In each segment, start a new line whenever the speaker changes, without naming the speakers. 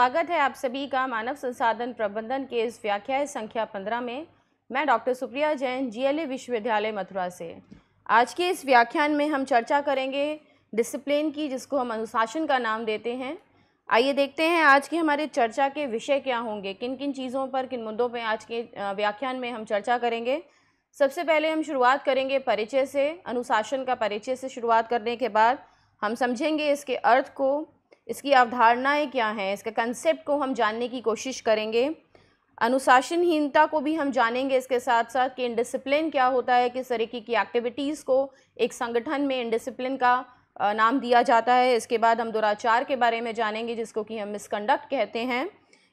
स्वागत है आप सभी का मानव संसाधन प्रबंधन के इस व्याख्या संख्या पंद्रह में मैं डॉक्टर सुप्रिया जैन जीएलए विश्वविद्यालय मथुरा से आज के इस व्याख्यान में हम चर्चा करेंगे डिसिप्लिन की जिसको हम अनुशासन का नाम देते हैं आइए देखते हैं आज की हमारे चर्चा के विषय क्या होंगे किन किन चीज़ों पर किन मुद्दों पर आज के व्याख्यान में हम चर्चा करेंगे सबसे पहले हम शुरुआत करेंगे परिचय से अनुशासन का परिचय से शुरुआत करने के बाद हम समझेंगे इसके अर्थ को इसकी अवधारणाएं क्या हैं इसके कंसेप्ट को हम जानने की कोशिश करेंगे अनुशासनहीनता को भी हम जानेंगे इसके साथ साथ कि इनडिसिप्लिन क्या होता है किस तरीके की एक्टिविटीज़ को एक संगठन में इनडिसिप्लिन का नाम दिया जाता है इसके बाद हम दुराचार के बारे में जानेंगे जिसको कि हम मिसकंडक्ट कहते हैं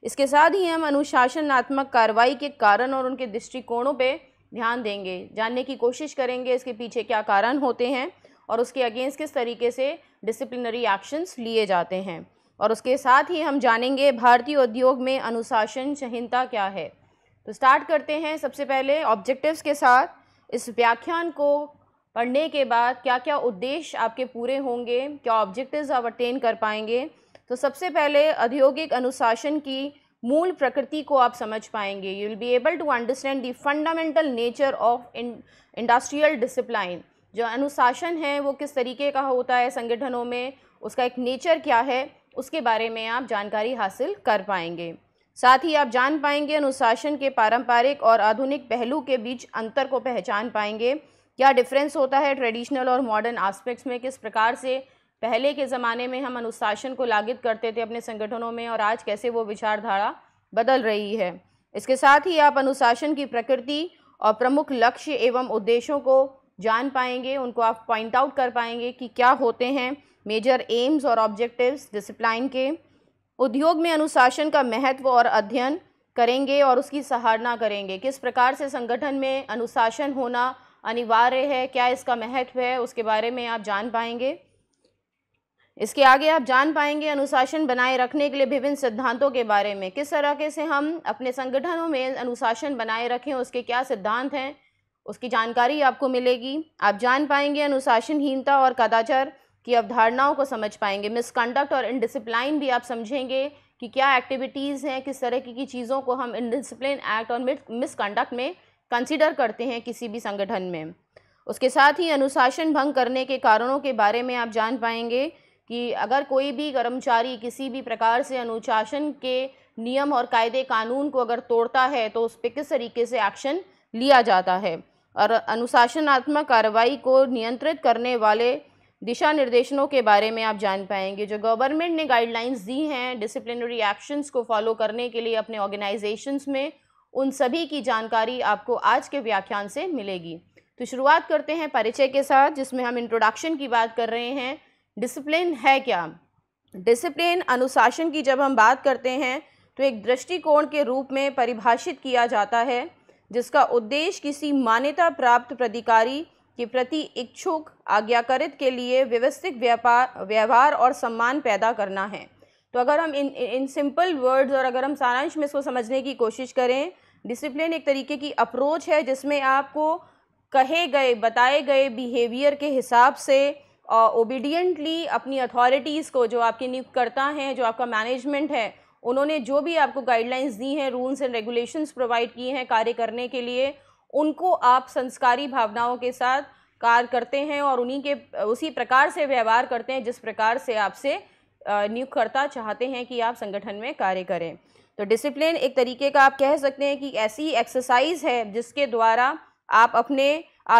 इसके साथ ही हम अनुशासनात्मक कार्रवाई के कारण और उनके दृष्टिकोणों पर ध्यान देंगे जानने की कोशिश करेंगे इसके पीछे क्या कारण होते हैं और उसके अगेंस्ट किस तरीके से डिसिप्लिनरी एक्शंस लिए जाते हैं और उसके साथ ही हम जानेंगे भारतीय उद्योग में अनुशासन संहिता क्या है तो स्टार्ट करते हैं सबसे पहले ऑब्जेक्टिव्स के साथ इस व्याख्यान को पढ़ने के बाद क्या क्या उद्देश्य आपके पूरे होंगे क्या ऑब्जेक्टिव्स आप अटेन कर पाएंगे तो सबसे पहले औद्योगिक अनुशासन की मूल प्रकृति को आप समझ पाएंगे you will be able to understand the fundamental nature of industrial discipline जो अनुशासन है वो किस तरीके का होता है संगठनों में उसका एक नेचर क्या है उसके बारे में आप जानकारी हासिल कर पाएंगे साथ ही आप जान पाएंगे अनुशासन के पारंपरिक और आधुनिक पहलू के बीच अंतर को पहचान पाएंगे क्या डिफरेंस होता है ट्रेडिशनल और मॉडर्न आस्पेक्ट्स में किस प्रकार से पहले के ज़माने में हम अनुशासन को लागित करते थे अपने संगठनों में और आज कैसे वो विचारधारा बदल रही है इसके साथ ही आप अनुशासन की प्रकृति और प्रमुख लक्ष्य एवं उद्देश्यों को जान पाएंगे उनको आप पॉइंट आउट कर पाएंगे कि क्या होते हैं मेजर एम्स और ऑब्जेक्टिव्स डिसिप्लाइन के उद्योग में अनुशासन का महत्व और अध्ययन करेंगे और उसकी सराहना करेंगे किस प्रकार से संगठन में अनुशासन होना अनिवार्य है क्या इसका महत्व है उसके बारे में आप जान पाएंगे इसके आगे आप जान पाएंगे अनुशासन बनाए रखने के लिए विभिन्न सिद्धांतों के बारे में किस तरह के से हम अपने संगठनों में अनुशासन बनाए रखें उसके क्या सिद्धांत हैं उसकी जानकारी आपको मिलेगी आप जान पाएंगे अनुशासनहीनता और कदाचार की अवधारणाओं को समझ पाएंगे मिसकंडक्ट और इनडिसिप्लाइन भी आप समझेंगे कि क्या एक्टिविटीज़ हैं किस तरह की, की चीज़ों को हम इनडिसिप्लिन एक्ट और मिसकंडक्ट में कंसिडर करते हैं किसी भी संगठन में उसके साथ ही अनुशासन भंग करने के कारणों के बारे में आप जान पाएंगे कि अगर कोई भी कर्मचारी किसी भी प्रकार से अनुशासन के नियम और कायदे कानून को अगर तोड़ता है तो उस पर किस तरीके से एक्शन लिया जाता है और अनुशासनात्मक कार्रवाई को नियंत्रित करने वाले दिशा निर्देशनों के बारे में आप जान पाएंगे जो गवर्नमेंट ने गाइडलाइंस दी हैं डिसिप्लिनरी एक्शंस को फॉलो करने के लिए अपने ऑर्गेनाइजेशंस में उन सभी की जानकारी आपको आज के व्याख्यान से मिलेगी तो शुरुआत करते हैं परिचय के साथ जिसमें हम इंट्रोडक्शन की बात कर रहे हैं डिसिप्लिन है क्या डिसिप्लिन अनुशासन की जब हम बात करते हैं तो एक दृष्टिकोण के रूप में परिभाषित किया जाता है जिसका उद्देश्य किसी मान्यता प्राप्त प्राधिकारी के प्रति इच्छुक आज्ञाकृत के लिए व्यवस्थित व्यापार व्यवहार और सम्मान पैदा करना है तो अगर हम इन इन सिंपल वर्ड्स और अगर हम सारांश में इसको समझने की कोशिश करें डिसिप्लिन एक तरीके की अप्रोच है जिसमें आपको कहे गए बताए गए बिहेवियर के हिसाब से ओबीडियंटली अपनी अथॉरिटीज़ को जो आपके नियुक्तकर्ता हैं जो आपका मैनेजमेंट है उन्होंने जो भी आपको गाइडलाइंस दी हैं रूल्स एंड रेगुलेशंस प्रोवाइड किए हैं कार्य करने के लिए उनको आप संस्कारी भावनाओं के साथ कार्य करते हैं और उन्हीं के उसी प्रकार से व्यवहार करते हैं जिस प्रकार से आपसे नियुक्तकर्ता चाहते हैं कि आप संगठन में कार्य करें तो डिसिप्लिन एक तरीके का आप कह सकते हैं कि ऐसी एक्सरसाइज है जिसके द्वारा आप अपने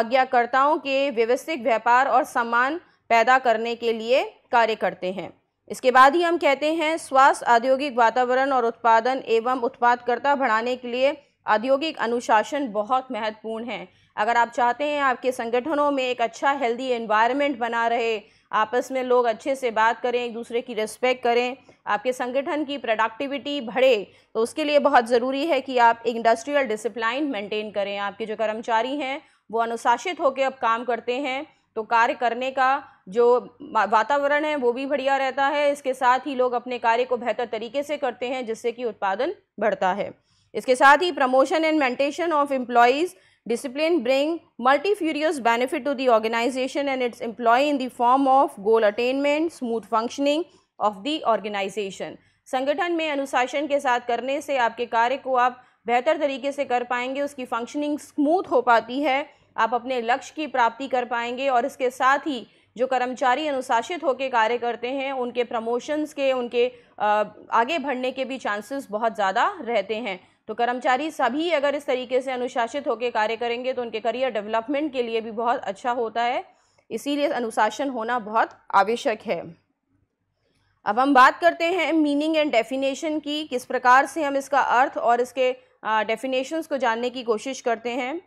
आज्ञाकर्ताओं के व्यवस्थित व्यापार और सम्मान पैदा करने के लिए कार्य करते हैं इसके बाद ही हम कहते हैं स्वास्थ्य औद्योगिक वातावरण और उत्पादन एवं उत्पादकर्ता बढ़ाने के लिए औद्योगिक अनुशासन बहुत महत्वपूर्ण है अगर आप चाहते हैं आपके संगठनों में एक अच्छा हेल्दी एनवायरनमेंट बना रहे आपस में लोग अच्छे से बात करें एक दूसरे की रिस्पेक्ट करें आपके संगठन की प्रोडक्टिविटी बढ़े तो उसके लिए बहुत ज़रूरी है कि आप इंडस्ट्रियल डिसिप्लाइन मेंटेन करें आपके जो कर्मचारी हैं वो अनुशासित होकर अब काम करते हैं तो कार्य करने का जो वातावरण है वो भी बढ़िया रहता है इसके साथ ही लोग अपने कार्य को बेहतर तरीके से करते हैं जिससे कि उत्पादन बढ़ता है इसके साथ ही promotion and maintenance of employees discipline bring multifarious benefit to the organisation and its employee in the form of goal attainment smooth functioning of the organisation संगठन में अनुशासन के साथ करने से आपके कार्य को आप बेहतर तरीके से कर पाएंगे उसकी फंक्शनिंग स्मूथ हो पाती है आप अपने लक्ष्य की प्राप्ति कर पाएंगे और इसके साथ ही जो कर्मचारी अनुशासित होकर कार्य करते हैं उनके प्रमोशंस के उनके आगे बढ़ने के भी चांसेस बहुत ज़्यादा रहते हैं तो कर्मचारी सभी अगर इस तरीके से अनुशासित होकर कार्य करेंगे तो उनके करियर डेवलपमेंट के लिए भी बहुत अच्छा होता है इसीलिए अनुशासन होना बहुत आवश्यक है अब हम बात करते हैं मीनिंग एंड डेफिनेशन की किस प्रकार से हम इसका अर्थ और इसके डेफिनेशंस को जानने की कोशिश करते हैं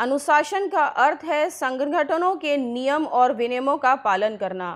अनुशासन का अर्थ है संगठनों के नियम और विनियमों का पालन करना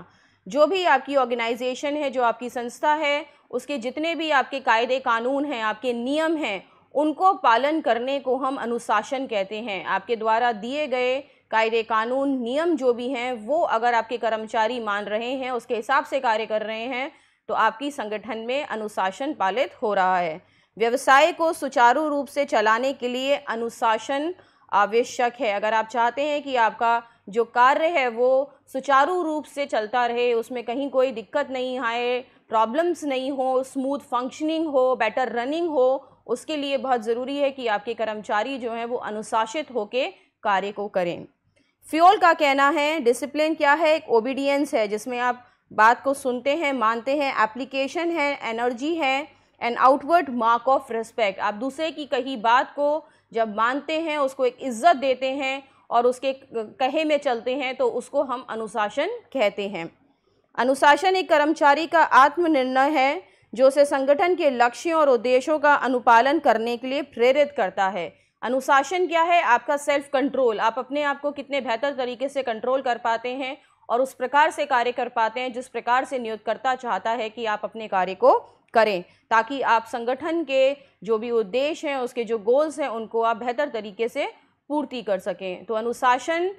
जो भी आपकी ऑर्गेनाइजेशन है जो आपकी संस्था है उसके जितने भी आपके कायदे कानून हैं आपके नियम हैं उनको पालन करने को हम अनुशासन कहते हैं आपके द्वारा दिए गए कायदे कानून नियम जो भी हैं वो अगर आपके कर्मचारी मान रहे हैं उसके हिसाब से कार्य कर रहे हैं तो आपकी संगठन में अनुशासन पालित हो रहा है व्यवसाय को सुचारू रूप से चलाने के लिए अनुशासन आवश्यक है अगर आप चाहते हैं कि आपका जो कार्य है वो सुचारू रूप से चलता रहे उसमें कहीं कोई दिक्कत नहीं आए प्रॉब्लम्स नहीं हो स्मूथ फंक्शनिंग हो बेटर रनिंग हो उसके लिए बहुत ज़रूरी है कि आपके कर्मचारी जो हैं वो अनुशासित होकर कार्य को करें फ्योल का कहना है डिसिप्लिन क्या है एक ओबीडियंस है जिसमें आप बात को सुनते हैं मानते हैं एप्लीकेशन है एनर्जी है an outward mark of respect आप दूसरे की कही बात को जब मानते हैं उसको एक इज्जत देते हैं और उसके कहे में चलते हैं तो उसको हम अनुशासन कहते हैं अनुशासन एक कर्मचारी का आत्मनिर्णय है जो उसे संगठन के लक्ष्यों और उद्देश्यों का अनुपालन करने के लिए प्रेरित करता है अनुशासन क्या है आपका सेल्फ कंट्रोल आप अपने आप को कितने बेहतर तरीके से कंट्रोल कर पाते हैं और उस प्रकार से कार्य कर पाते हैं जिस प्रकार से नियोगकर्ता चाहता है कि आप अपने कार्य को करें ताकि आप संगठन के जो भी उद्देश्य हैं उसके जो गोल्स हैं उनको आप बेहतर तरीके से पूर्ति कर सकें तो अनुशासन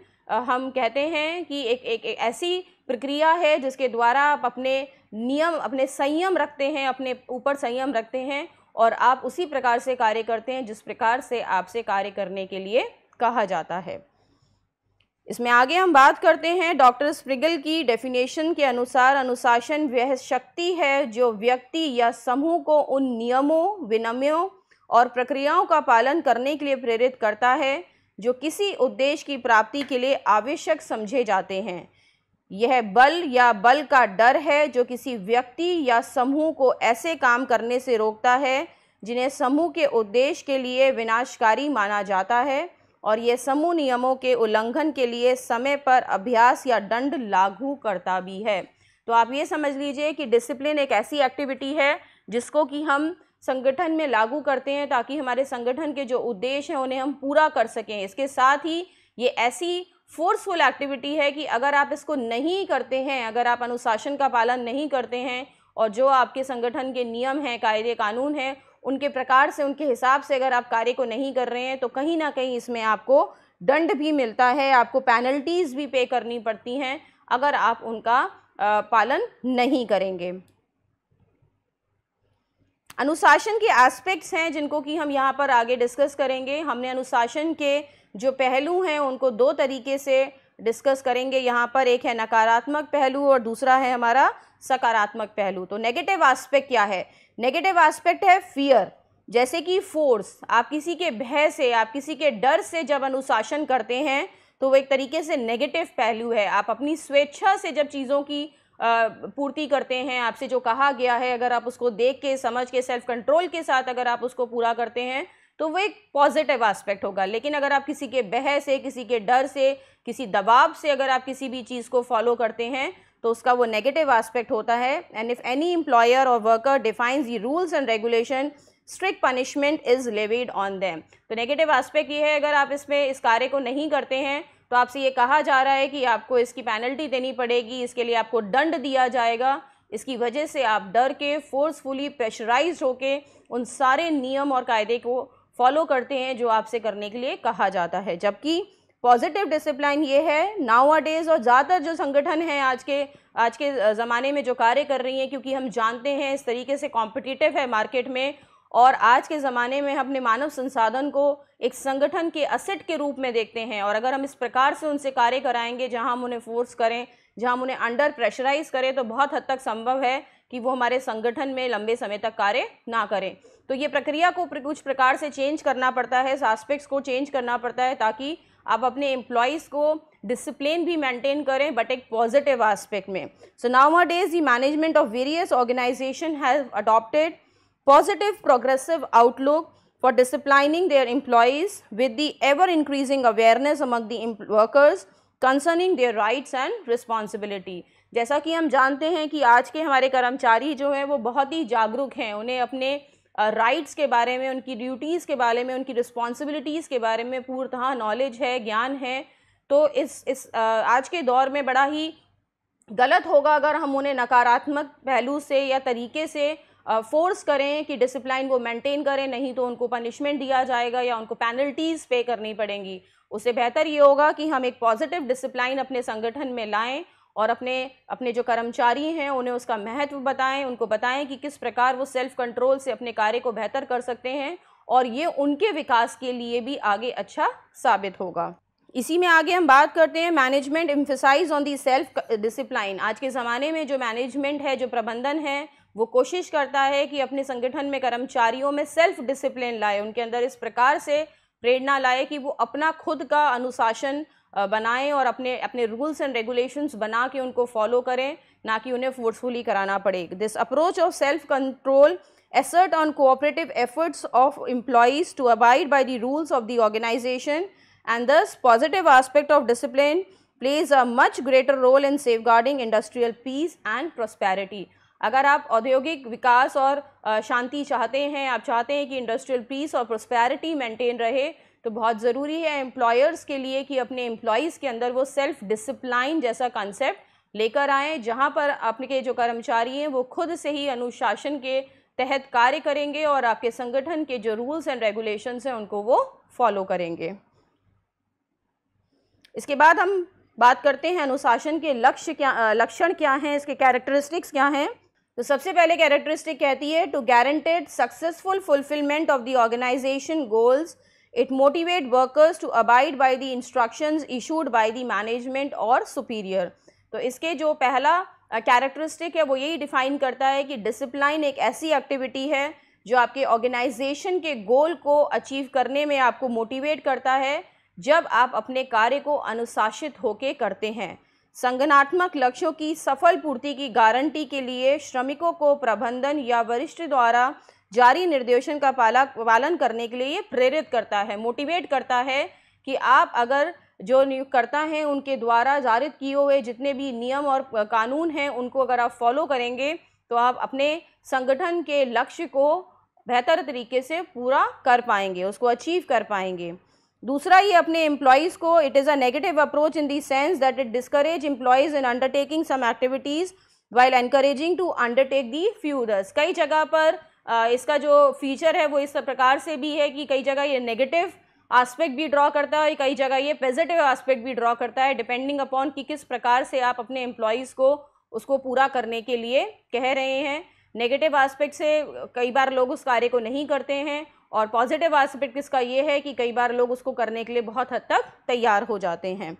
हम कहते हैं कि एक एक, एक ऐसी प्रक्रिया है जिसके द्वारा आप अपने नियम अपने संयम रखते हैं अपने ऊपर संयम रखते हैं और आप उसी प्रकार से कार्य करते हैं जिस प्रकार से आपसे कार्य करने के लिए कहा जाता है इसमें आगे हम बात करते हैं डॉक्टर स्प्रिगल की डेफिनेशन के अनुसार अनुशासन वह शक्ति है जो व्यक्ति या समूह को उन नियमों विनमयों और प्रक्रियाओं का पालन करने के लिए प्रेरित करता है जो किसी उद्देश्य की प्राप्ति के लिए आवश्यक समझे जाते हैं यह बल या बल का डर है जो किसी व्यक्ति या समूह को ऐसे काम करने से रोकता है जिन्हें समूह के उद्देश्य के लिए विनाशकारी माना जाता है और ये समूह नियमों के उल्लंघन के लिए समय पर अभ्यास या दंड लागू करता भी है तो आप ये समझ लीजिए कि डिसिप्लिन एक ऐसी एक्टिविटी है जिसको कि हम संगठन में लागू करते हैं ताकि हमारे संगठन के जो उद्देश्य हैं उन्हें हम पूरा कर सकें इसके साथ ही ये ऐसी फोर्सफुल एक्टिविटी है कि अगर आप इसको नहीं करते हैं अगर आप अनुशासन का पालन नहीं करते हैं और जो आपके संगठन के नियम हैं कायदे कानून हैं उनके प्रकार से उनके हिसाब से अगर आप कार्य को नहीं कर रहे हैं तो कहीं ना कहीं इसमें आपको दंड भी मिलता है आपको पेनल्टीज़ भी पे करनी पड़ती हैं अगर आप उनका पालन नहीं करेंगे अनुशासन के एस्पेक्ट्स हैं जिनको कि हम यहाँ पर आगे डिस्कस करेंगे हमने अनुशासन के जो पहलू हैं उनको दो तरीके से डिस्कस करेंगे यहाँ पर एक है नकारात्मक पहलू और दूसरा है हमारा सकारात्मक पहलू तो नेगेटिव आस्पेक्ट क्या है नेगेटिव एस्पेक्ट है फियर जैसे कि फोर्स आप किसी के भय से आप किसी के डर से जब अनुशासन करते हैं तो वो एक तरीके से नेगेटिव पहलू है आप अपनी स्वेच्छा से जब चीज़ों की पूर्ति करते हैं आपसे जो कहा गया है अगर आप उसको देख के समझ के सेल्फ कंट्रोल के साथ अगर आप उसको पूरा करते हैं तो वो एक पॉजिटिव एस्पेक्ट होगा लेकिन अगर आप किसी के बह से किसी के डर से किसी दबाव से अगर आप किसी भी चीज़ को फॉलो करते हैं तो उसका वो नेगेटिव आस्पेक्ट होता है एंड इफ़ एनी एम्प्लॉयर और worker defines the rules and regulation strict punishment is levied on them तो नेगेटिव आस्पेक्ट ये है अगर आप इसमें इस कार्य को नहीं करते हैं तो आपसे ये कहा जा रहा है कि आपको इसकी पेनल्टी देनी पड़ेगी इसके लिए आपको दंड दिया जाएगा इसकी वजह से आप डर के फोर्सफुली प्रेशराइज होकर उन सारे नियम और कायदे को फॉलो करते हैं जो आपसे करने के लिए कहा जाता है जबकि पॉजिटिव डिसिप्लाइन ये है नाउ डेज और ज़्यादातर जो संगठन हैं आज के आज के ज़माने में जो कार्य कर रही हैं क्योंकि हम जानते हैं इस तरीके से कॉम्पिटिटिव है मार्केट में और आज के ज़माने में अपने मानव संसाधन को एक संगठन के असेट के रूप में देखते हैं और अगर हम इस प्रकार से उनसे कार्य कराएंगे जहां हम उन्हें फोर्स करें जहां हम उन्हें अंडर प्रेशराइज करें तो बहुत हद तक संभव है कि वो हमारे संगठन में लंबे समय तक कार्य ना करें तो ये प्रक्रिया को कुछ प्रकार से चेंज करना पड़ता है एस्पेक्ट्स को चेंज करना पड़ता है ताकि आप अपने एम्प्लॉयज़ को डिसिप्लिन भी मेंटेन करें बट एक पॉजिटिव आस्पेक्ट में so nowadays the management of various organisation have adopted positive progressive outlook for disciplining their employees with the ever increasing awareness among the workers concerning their rights and responsibility जैसा कि हम जानते हैं कि आज के हमारे कर्मचारी जो हैं वो बहुत ही जागरूक हैं उन्हें अपने राइट्स के बारे में उनकी ड्यूटीज़ के बारे में उनकी रिस्पॉन्सिबिलिटीज़ के बारे में पूर्तः नॉलेज है ज्ञान है तो इस इस आज के दौर में बड़ा ही गलत होगा अगर हम उन्हें नकारात्मक पहलू से या तरीके से फोर्स करें कि डिसिप्लाइन वो मेंटेन करें नहीं तो उनको पनिशमेंट दिया जाएगा या उनको पेनल्टीज़ पे करनी पड़ेंगी उससे बेहतर ये होगा कि हम एक पॉजिटिव डिसिप्लाइन अपने संगठन में लाएं और अपने अपने जो कर्मचारी हैं उन्हें उसका महत्व बताएं उनको बताएं कि किस प्रकार वो सेल्फ कंट्रोल से अपने कार्य को बेहतर कर सकते हैं और ये उनके विकास के लिए भी आगे अच्छा साबित होगा इसी में आगे हम बात करते हैं management emphasise on the self discipline आज के ज़माने में जो मैनेजमेंट है जो प्रबंधन है वो कोशिश करता है कि अपने संगठन में कर्मचारियों में सेल्फ डिसिप्लिन लाए उनके अंदर इस प्रकार से प्रेरणा लाए कि वो अपना खुद का अनुशासन बनाएं और अपने अपने रूल्स एंड रेगुलेशंस बना के उनको फॉलो करें ना कि उन्हें फोर्सफुली कराना पड़े this approach of self control assert on cooperative efforts of employees to abide by the rules of the organization and thus positive aspect of discipline plays a much greater role in safeguarding industrial peace and prosperity. अगर आप औद्योगिक विकास और शांति चाहते हैं आप चाहते हैं कि इंडस्ट्रियल पीस और प्रोस्पैरिटी मेंटेन रहे तो बहुत ज़रूरी है एम्प्लॉयर्स के लिए कि अपने एम्प्लॉयज़ के अंदर वो सेल्फ डिसिप्लाइन जैसा कॉन्सेप्ट लेकर आएँ जहाँ पर आपके जो कर्मचारी हैं वो खुद से ही अनुशासन के तहत कार्य करेंगे और आपके संगठन के जो रूल्स एंड रेगुलेशंस हैं उनको वो फॉलो करेंगे इसके बाद हम बात करते हैं अनुशासन के लक्ष्य क्या लक्षण क्या हैं इसके कैरेक्टरिस्टिक्स क्या हैं तो सबसे पहले कैरेक्टरिस्टिक कहती है to guaranteed successful fulfilment of the organisation goals It motivate workers to abide by the instructions issued by the management or superior. तो इसके जो पहला कैरेक्टरिस्टिक है वो यही डिफाइन करता है कि डिसिप्लाइन एक ऐसी एक्टिविटी है जो आपके ऑर्गेनाइजेशन के गोल को अचीव करने में आपको मोटिवेट करता है जब आप अपने कार्य को अनुशासित होके करते हैं संगठनात्मक लक्ष्यों की सफल पूर्ति की गारंटी के लिए श्रमिकों को प्रबंधन या वरिष्ठ द्वारा जारी निर्देशन का पाला पालन करने के लिए ये प्रेरित करता है मोटिवेट करता है कि आप अगर जो नियुक्तकर्ता हैं उनके द्वारा जारित किए हुए जितने भी नियम और कानून हैं उनको अगर आप फॉलो करेंगे तो आप अपने संगठन के लक्ष्य को बेहतर तरीके से पूरा कर पाएंगे उसको अचीव कर पाएंगे दूसरा ये अपने एम्प्लॉयज़ को it is a negative approach in the sense that it discourage employees in undertaking some activities while encouraging to undertake the few दस कई जगह पर इसका जो फीचर है वो इस प्रकार से भी है कि कई जगह ये नेगेटिव आस्पेक्ट भी ड्रॉ करता है कई जगह ये पॉजिटिव आस्पेक्ट भी ड्रॉ करता है डिपेंडिंग अपॉन कि किस प्रकार से आप अपने एम्प्लॉयज़ को उसको पूरा करने के लिए कह रहे हैं नेगेटिव आस्पेक्ट से कई बार लोग उस कार्य को नहीं करते हैं और पॉजिटिव आस्पेक्ट इसका ये है कि कई बार लोग उसको करने के लिए बहुत हद तक तैयार हो जाते हैं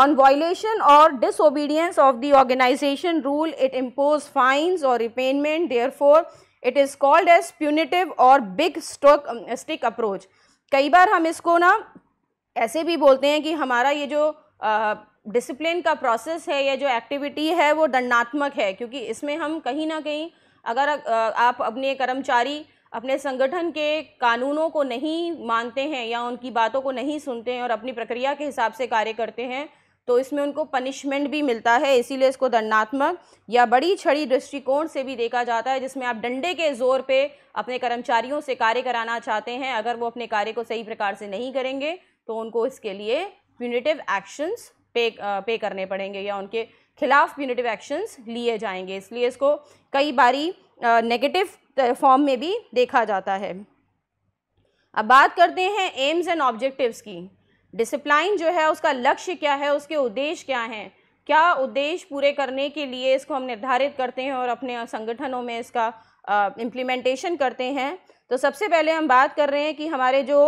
ऑन violation और disobedience of the rule it impose fines और repayment therefore it is called as punitive और बिग स्टोक स्टिक अप्रोच कई बार हम इसको ना ऐसे भी बोलते हैं कि हमारा ये जो डिसिप्लिन का प्रोसेस है या जो एक्टिविटी है वो दंडात्मक है क्योंकि इसमें हम कहीं ना कहीं अगर आप अपने कर्मचारी अपने संगठन के कानूनों को नहीं मानते हैं या उनकी बातों को नहीं सुनते हैं और अपनी प्रक्रिया के हिसाब से कार्य करते हैं तो इसमें उनको पनिशमेंट भी मिलता है इसीलिए इसको दंडात्मक या बड़ी छड़ी दृष्टिकोण से भी देखा जाता है जिसमें आप डंडे के जोर पे अपने कर्मचारियों से कार्य कराना चाहते हैं अगर वो अपने कार्य को सही प्रकार से नहीं करेंगे तो उनको इसके लिए प्यूनिटिव एक्शंस पे पे करने पड़ेंगे या उनके खिलाफ प्यूनिटिव एक्शंस लिए जाएंगे इसलिए इसको कई बारी नेगेटिव फॉर्म में भी देखा जाता है अब बात करते हैं एम्स एंड ऑब्जेक्टिव्स की डिसिप्लाइन जो है उसका लक्ष्य क्या है उसके उद्देश्य क्या हैं क्या उद्देश्य पूरे करने के लिए इसको हम निर्धारित करते हैं और अपने संगठनों में इसका इम्प्लीमेंटेशन करते हैं तो सबसे पहले हम बात कर रहे हैं कि हमारे जो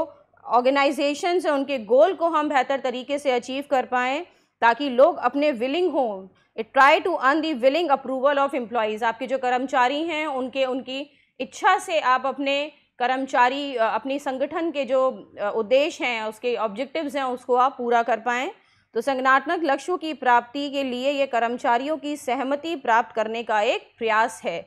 ऑर्गेनाइजेशन हैं उनके गोल को हम बेहतर तरीके से अचीव कर पाएँ ताकि लोग अपने विलिंग हों it try to earn the willing approval of employees आपके जो कर्मचारी हैं उनके उनकी इच्छा से आप अपने कर्मचारी अपनी संगठन के जो उद्देश्य हैं उसके ऑब्जेक्टिव्स हैं उसको आप पूरा कर पाएँ तो संगठनात्मक लक्ष्यों की प्राप्ति के लिए ये कर्मचारियों की सहमति प्राप्त करने का एक प्रयास है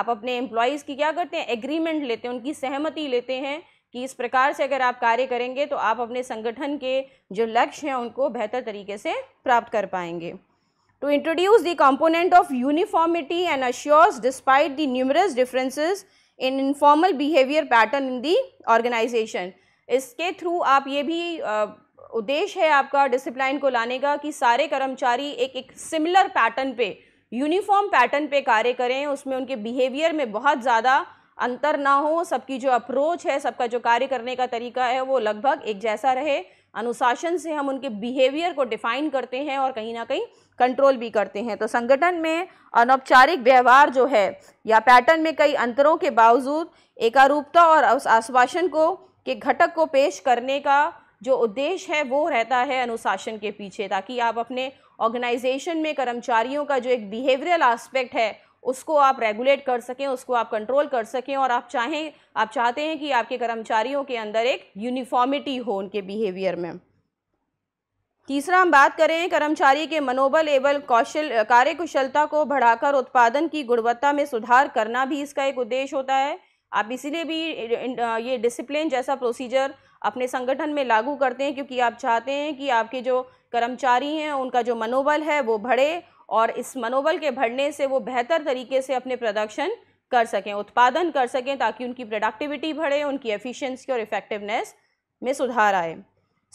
आप अपने एम्प्लॉयज़ की क्या करते हैं एग्रीमेंट लेते हैं उनकी सहमति लेते हैं कि इस प्रकार से अगर आप कार्य करेंगे तो आप अपने संगठन के जो लक्ष्य हैं उनको बेहतर तरीके से प्राप्त कर पाएंगे to introduce the component of uniformity and assures despite the numerous differences in informal behaviour pattern in the organisation इसके थ्रू आप ये भी उद्देश्य है आपका डिसिप्लाइन को लाने का कि सारे कर्मचारी एक एक सिमिलर पैटर्न पे यूनिफॉर्म पैटर्न पे कार्य करें उसमें उनके बिहेवियर में बहुत ज़्यादा अंतर ना हो सबकी जो अप्रोच है सबका जो कार्य करने का तरीका है वो लगभग एक जैसा रहे अनुशासन से हम उनके बिहेवियर को डिफाइन करते हैं और कहीं ना कहीं कंट्रोल भी करते हैं तो संगठन में अनौपचारिक व्यवहार जो है या पैटर्न में कई अंतरों के बावजूद एकारूपता और आश्वासन को के घटक को पेश करने का जो उद्देश्य है वो रहता है अनुशासन के पीछे ताकि आप अपने ऑर्गेनाइजेशन में कर्मचारियों का जो एक बिहेवियरल आस्पेक्ट है उसको आप रेगुलेट कर सकें उसको आप कंट्रोल कर सकें और आप चाहें आप चाहते हैं कि आपके कर्मचारियों के अंदर एक यूनिफॉर्मिटी हो उनके बिहेवियर में तीसरा हम बात करें कर्मचारी के मनोबल एवं कौशल कार्यकुशलता को बढ़ाकर उत्पादन की गुणवत्ता में सुधार करना भी इसका एक उद्देश्य होता है आप इसीलिए भी ये डिसिप्लिन जैसा प्रोसीजर अपने संगठन में लागू करते हैं क्योंकि आप चाहते हैं कि आपके जो कर्मचारी हैं उनका जो मनोबल है वो बढ़े और इस मनोबल के बढ़ने से वो बेहतर तरीके से अपने प्रोडक्शन कर सकें उत्पादन कर सकें ताकि उनकी प्रोडक्टिविटी बढ़े उनकी एफिशिएंसी और इफेक्टिवनेस में सुधार आए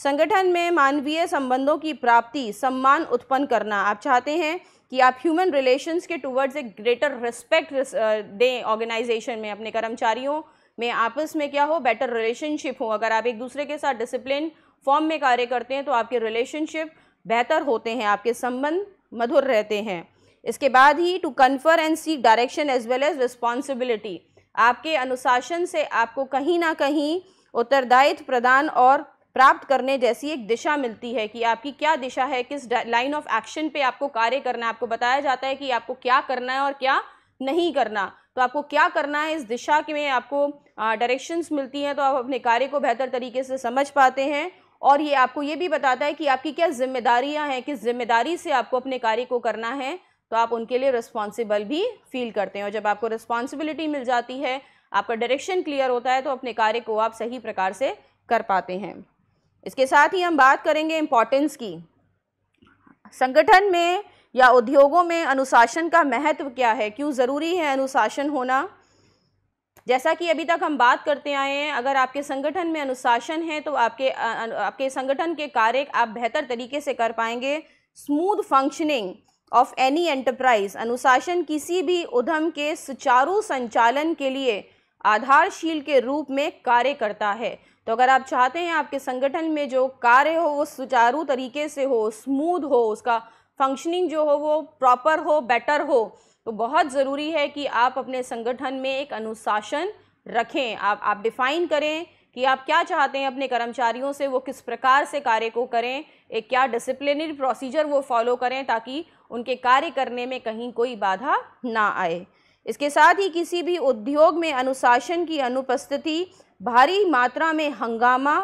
संगठन में मानवीय संबंधों की प्राप्ति सम्मान उत्पन्न करना आप चाहते हैं कि आप ह्यूमन रिलेशंस के टूवर्ड्स एक ग्रेटर रिस्पेक्ट uh, दें ऑर्गेनाइजेशन में अपने कर्मचारियों में आपस में क्या हो बेटर रिलेशनशिप हो अगर आप एक दूसरे के साथ डिसिप्लिन फॉर्म में कार्य करते हैं तो आपके रिलेशनशिप बेहतर होते हैं आपके संबंध मधुर रहते हैं इसके बाद ही to confer and see direction as well as responsibility आपके अनुशासन से आपको कहीं ना कहीं उत्तरदायित्व प्रदान और प्राप्त करने जैसी एक दिशा मिलती है कि आपकी क्या दिशा है किस लाइन ऑफ एक्शन पे आपको कार्य करना है आपको बताया जाता है कि आपको क्या करना है और क्या नहीं करना तो आपको क्या करना है इस दिशा में आपको डायरेक्शंस मिलती हैं तो आप अपने कार्य को बेहतर तरीके से समझ पाते हैं और ये आपको ये भी बताता है कि आपकी क्या जिम्मेदारियाँ हैं किस जिम्मेदारी से आपको अपने कार्य को करना है तो आप उनके लिए रिस्पॉन्सिबल भी फील करते हैं और जब आपको रिस्पॉन्सिबिलिटी मिल जाती है आपका डायरेक्शन क्लियर होता है तो अपने कार्य को आप सही प्रकार से कर पाते हैं इसके साथ ही हम बात करेंगे इम्पोर्टेंस की संगठन में या उद्योगों में अनुशासन का महत्व क्या है क्यों ज़रूरी है अनुशासन होना जैसा कि अभी तक हम बात करते आए हैं अगर आपके संगठन में अनुशासन है तो आपके आपके संगठन के कार्य आप बेहतर तरीके से कर पाएंगे smooth functioning of any enterprise अनुशासन किसी भी उद्यम के सुचारू संचालन के लिए आधारशील के रूप में कार्य करता है तो अगर आप चाहते हैं आपके संगठन में जो कार्य हो वो सुचारू तरीके से हो स्मूद हो उसका फंक्शनिंग जो हो वो प्रॉपर हो बेटर हो तो बहुत ज़रूरी है कि आप अपने संगठन में एक अनुशासन रखें आप आप डिफ़ाइन करें कि आप क्या चाहते हैं अपने कर्मचारियों से वो किस प्रकार से कार्य को करें एक क्या डिसिप्लिनरी प्रोसीजर वो फॉलो करें ताकि उनके कार्य करने में कहीं कोई बाधा ना आए इसके साथ ही किसी भी उद्योग में अनुशासन की अनुपस्थिति भारी मात्रा में हंगामा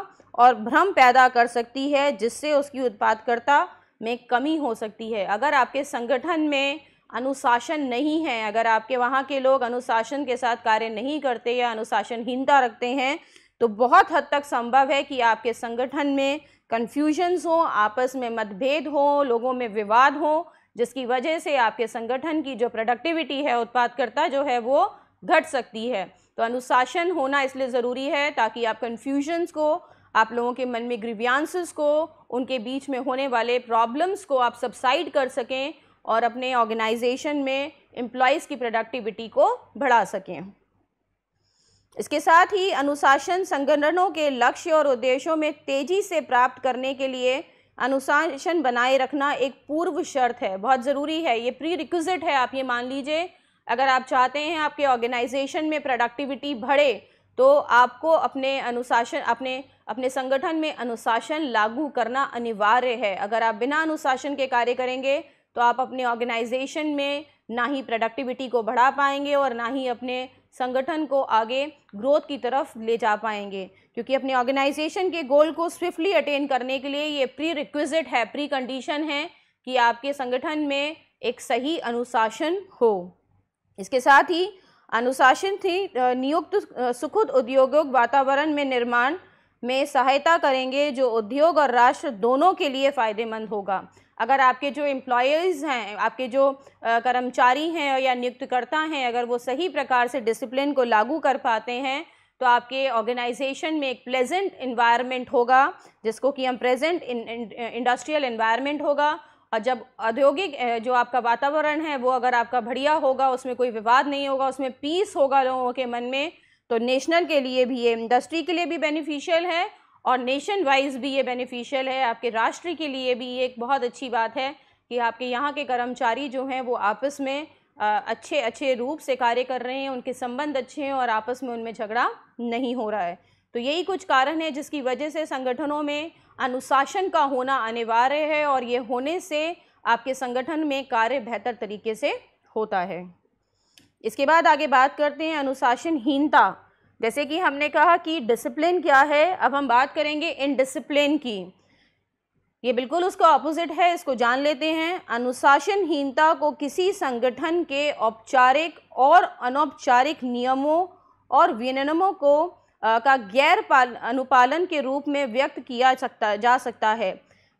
और भ्रम पैदा कर सकती है जिससे उसकी उत्पादकता में कमी हो सकती है अगर आपके संगठन में अनुशासन नहीं है अगर आपके वहाँ के लोग अनुशासन के साथ कार्य नहीं करते या अनुशासनहीनता रखते हैं तो बहुत हद तक संभव है कि आपके संगठन में कन्फ्यूजन्स हो आपस में मतभेद हो लोगों में विवाद हो जिसकी वजह से आपके संगठन की जो प्रोडक्टिविटी है उत्पादकर्ता जो है वो घट सकती है तो अनुशासन होना इसलिए ज़रूरी है ताकि आप कन्फ्यूजन्स को आप लोगों के मन में ग्रीवियांसेस को उनके बीच में होने वाले प्रॉब्लम्स को आप सबसाइड कर सकें और अपने ऑर्गेनाइजेशन में एम्प्लॉयज़ की प्रोडक्टिविटी को बढ़ा सकें इसके साथ ही अनुशासन संगठनों के लक्ष्य और उद्देश्यों में तेज़ी से प्राप्त करने के लिए अनुशासन बनाए रखना एक पूर्व शर्त है बहुत ज़रूरी है ये प्री रिक्विजिट है आप ये मान लीजिए अगर आप चाहते हैं आपके ऑर्गेनाइजेशन में प्रोडक्टिविटी बढ़े तो आपको अपने अनुशासन अपने अपने संगठन में अनुशासन लागू करना अनिवार्य है अगर आप बिना अनुशासन के कार्य करेंगे तो आप अपने ऑर्गेनाइजेशन में ना ही प्रोडक्टिविटी को बढ़ा पाएंगे और ना ही अपने संगठन को आगे ग्रोथ की तरफ ले जा पाएंगे क्योंकि अपने ऑर्गेनाइजेशन के गोल को स्विफ्टली अटेन करने के लिए ये प्री रिक्विजिट है प्री कंडीशन है कि आपके संगठन में एक सही अनुशासन हो इसके साथ ही अनुशासन थी नियुक्त सुखद उद्योगिक वातावरण में निर्माण में सहायता करेंगे जो उद्योग और राष्ट्र दोनों के लिए फ़ायदेमंद होगा अगर आपके जो एम्प्लॉयज़ हैं आपके जो कर्मचारी हैं या नियुक्तकर्ता हैं अगर वो सही प्रकार से डिसिप्लिन को लागू कर पाते हैं तो आपके ऑर्गेनाइजेशन में एक प्लेजेंट इन्वायरमेंट होगा जिसको कि हम प्रेजेंट इंडस्ट्रियल इन्वायरमेंट होगा और जब औद्योगिक जो आपका वातावरण है वो अगर आपका बढ़िया होगा उसमें कोई विवाद नहीं होगा उसमें पीस होगा लोगों के मन में तो नेशनल के लिए भी ये इंडस्ट्री के लिए भी बेनिफिशियल है और नेशन वाइज भी ये बेनिफिशियल है आपके राष्ट्र के लिए भी ये एक बहुत अच्छी बात है कि आपके यहाँ के कर्मचारी जो हैं वो आपस में अच्छे अच्छे रूप से कार्य कर रहे हैं उनके संबंध अच्छे हैं और आपस में उनमें झगड़ा नहीं हो रहा है तो यही कुछ कारण है जिसकी वजह से संगठनों में अनुशासन का होना अनिवार्य है और ये होने से आपके संगठन में कार्य बेहतर तरीके से होता है इसके बाद आगे बात करते हैं अनुशासनहीनता जैसे कि हमने कहा कि डिसिप्लिन क्या है अब हम बात करेंगे इन डिसिप्लिन की ये बिल्कुल उसका ऑपोजिट है इसको जान लेते हैं अनुशासनहीनता को किसी संगठन के औपचारिक और अनौपचारिक नियमों और विनियमों को आ, का गैर पाल अनुपालन के रूप में व्यक्त किया सकता जा सकता है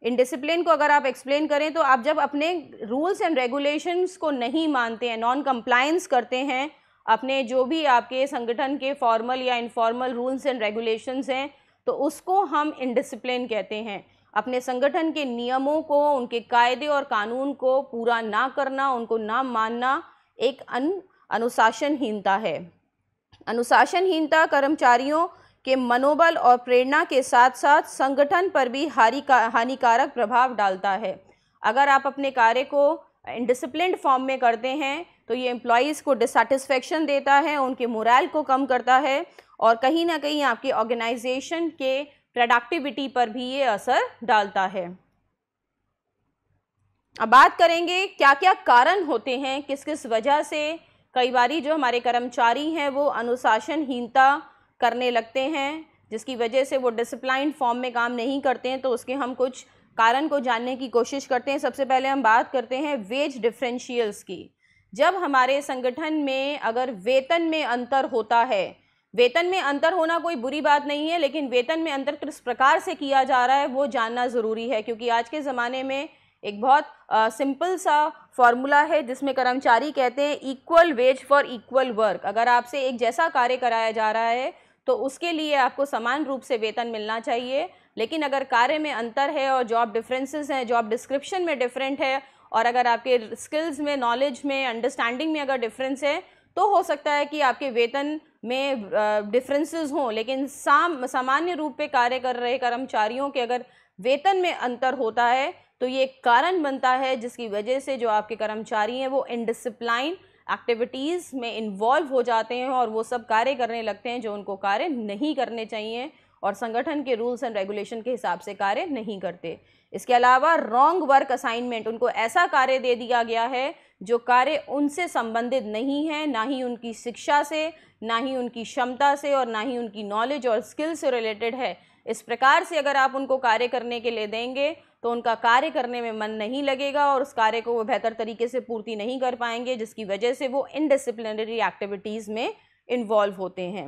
इनडिसिप्लिन को अगर आप एक्सप्लेन करें तो आप जब अपने रूल्स एंड रेगुलेशंस को नहीं मानते हैं नॉन कंप्लाइंस करते हैं अपने जो भी आपके संगठन के फॉर्मल या इनफॉर्मल रूल्स एंड रेगुलेशंस हैं तो उसको हम इनडिसप्लिन कहते हैं अपने संगठन के नियमों को उनके कायदे और कानून को पूरा ना करना उनको ना मानना एक अन अनुशासनहीनता है अनुशासनहीनता कर्मचारियों के मनोबल और प्रेरणा के साथ साथ संगठन पर भी हानिकारक प्रभाव डालता है अगर आप अपने कार्य को इनडिसप्लिन फॉर्म में करते हैं तो ये एम्प्लॉयज़ को डिससेटिस्फेक्शन देता है उनके मोरल को कम करता है और कहीं ना कहीं आपके ऑर्गेनाइजेशन के प्रोडक्टिविटी पर भी ये असर डालता है अब बात करेंगे क्या क्या कारण होते हैं किस किस वजह से कई बारी जो हमारे कर्मचारी हैं वो अनुशासनहीनता करने लगते हैं जिसकी वजह से वो डिसिप्लाइंड फॉर्म में काम नहीं करते हैं तो उसके हम कुछ कारण को जानने की कोशिश करते हैं सबसे पहले हम बात करते हैं वेज डिफरेंशियल्स की जब हमारे संगठन में अगर वेतन में अंतर होता है वेतन में अंतर होना कोई बुरी बात नहीं है लेकिन वेतन में अंतर किस प्रकार से किया जा रहा है वो जानना ज़रूरी है क्योंकि आज के ज़माने में एक बहुत आ, सिंपल सा फॉर्मूला है जिसमें कर्मचारी कहते हैं equal wage for equal work अगर आपसे एक जैसा कार्य कराया जा रहा है तो उसके लिए आपको समान रूप से वेतन मिलना चाहिए लेकिन अगर कार्य में अंतर है और जॉब डिफरेंसेस हैं जॉब डिस्क्रिप्शन में डिफरेंट है और अगर आपके स्किल्स में नॉलेज में अंडरस्टैंडिंग में अगर डिफरेंस है तो हो सकता है कि आपके वेतन में डिफरेंसेस हों लेकिन साम सामान्य रूप पे कार्य कर रहे कर्मचारियों के अगर वेतन में अंतर होता है तो ये एक कारण बनता है जिसकी वजह से जो आपके कर्मचारी हैं वो इनडिसिप्लाइन एक्टिविटीज़ में इन्वॉल्व हो जाते हैं और वो सब कार्य करने लगते हैं जो उनको कार्य नहीं करने चाहिए और संगठन के रूल्स एंड रेगुलेशन के हिसाब से कार्य नहीं करते इसके अलावा रॉन्ग वर्क असाइनमेंट उनको ऐसा कार्य दे दिया गया है जो कार्य उनसे संबंधित नहीं है ना ही उनकी शिक्षा से ना ही उनकी क्षमता से और ना ही उनकी नॉलेज और स्किल से रिलेटेड है इस प्रकार से अगर आप उनको कार्य करने के लिए देंगे तो उनका कार्य करने में मन नहीं लगेगा और उस कार्य को वो बेहतर तरीके से पूर्ति नहीं कर पाएंगे जिसकी वजह से वो इनडिसिप्लिनरी एक्टिविटीज़ में इन्वॉल्व होते हैं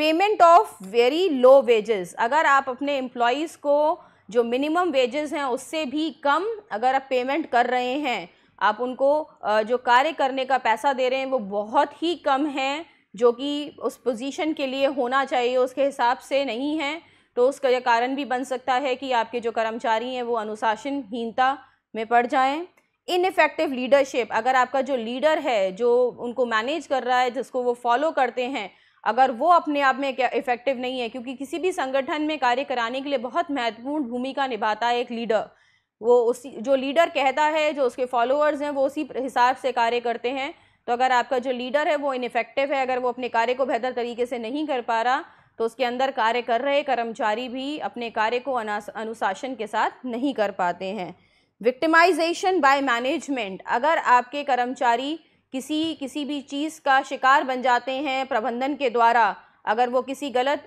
payment of very low wages अगर आप अपने एम्प्लॉयज़ को जो मिनिमम वेजेस हैं उससे भी कम अगर आप पेमेंट कर रहे हैं आप उनको जो कार्य करने का पैसा दे रहे हैं वो बहुत ही कम है जो कि उस पोजीशन के लिए होना चाहिए उसके हिसाब से नहीं है तो उसका कारण भी बन सकता है कि आपके जो कर्मचारी हैं वो अनुशासनहीनता में पड़ जाएं इनफेक्टिव लीडरशिप अगर आपका जो लीडर है जो उनको मैनेज कर रहा है जिसको वो फॉलो करते हैं अगर वो अपने आप में इफ़ेक्टिव नहीं है क्योंकि किसी भी संगठन में कार्य कराने के लिए बहुत महत्वपूर्ण भूमिका निभाता है एक लीडर वो उसी जो लीडर कहता है जो उसके फॉलोअर्स हैं वो उसी हिसाब से कार्य करते हैं तो अगर आपका जो लीडर है वो इनफेक्टिव है अगर वो अपने कार्य को बेहतर तरीके से नहीं कर पा रहा तो उसके अंदर कार्य कर रहे कर्मचारी भी अपने कार्य को अनुशासन के साथ नहीं कर पाते हैं विक्टिमाइजेशन बाय मैनेजमेंट अगर आपके कर्मचारी किसी किसी भी चीज़ का शिकार बन जाते हैं प्रबंधन के द्वारा अगर वो किसी गलत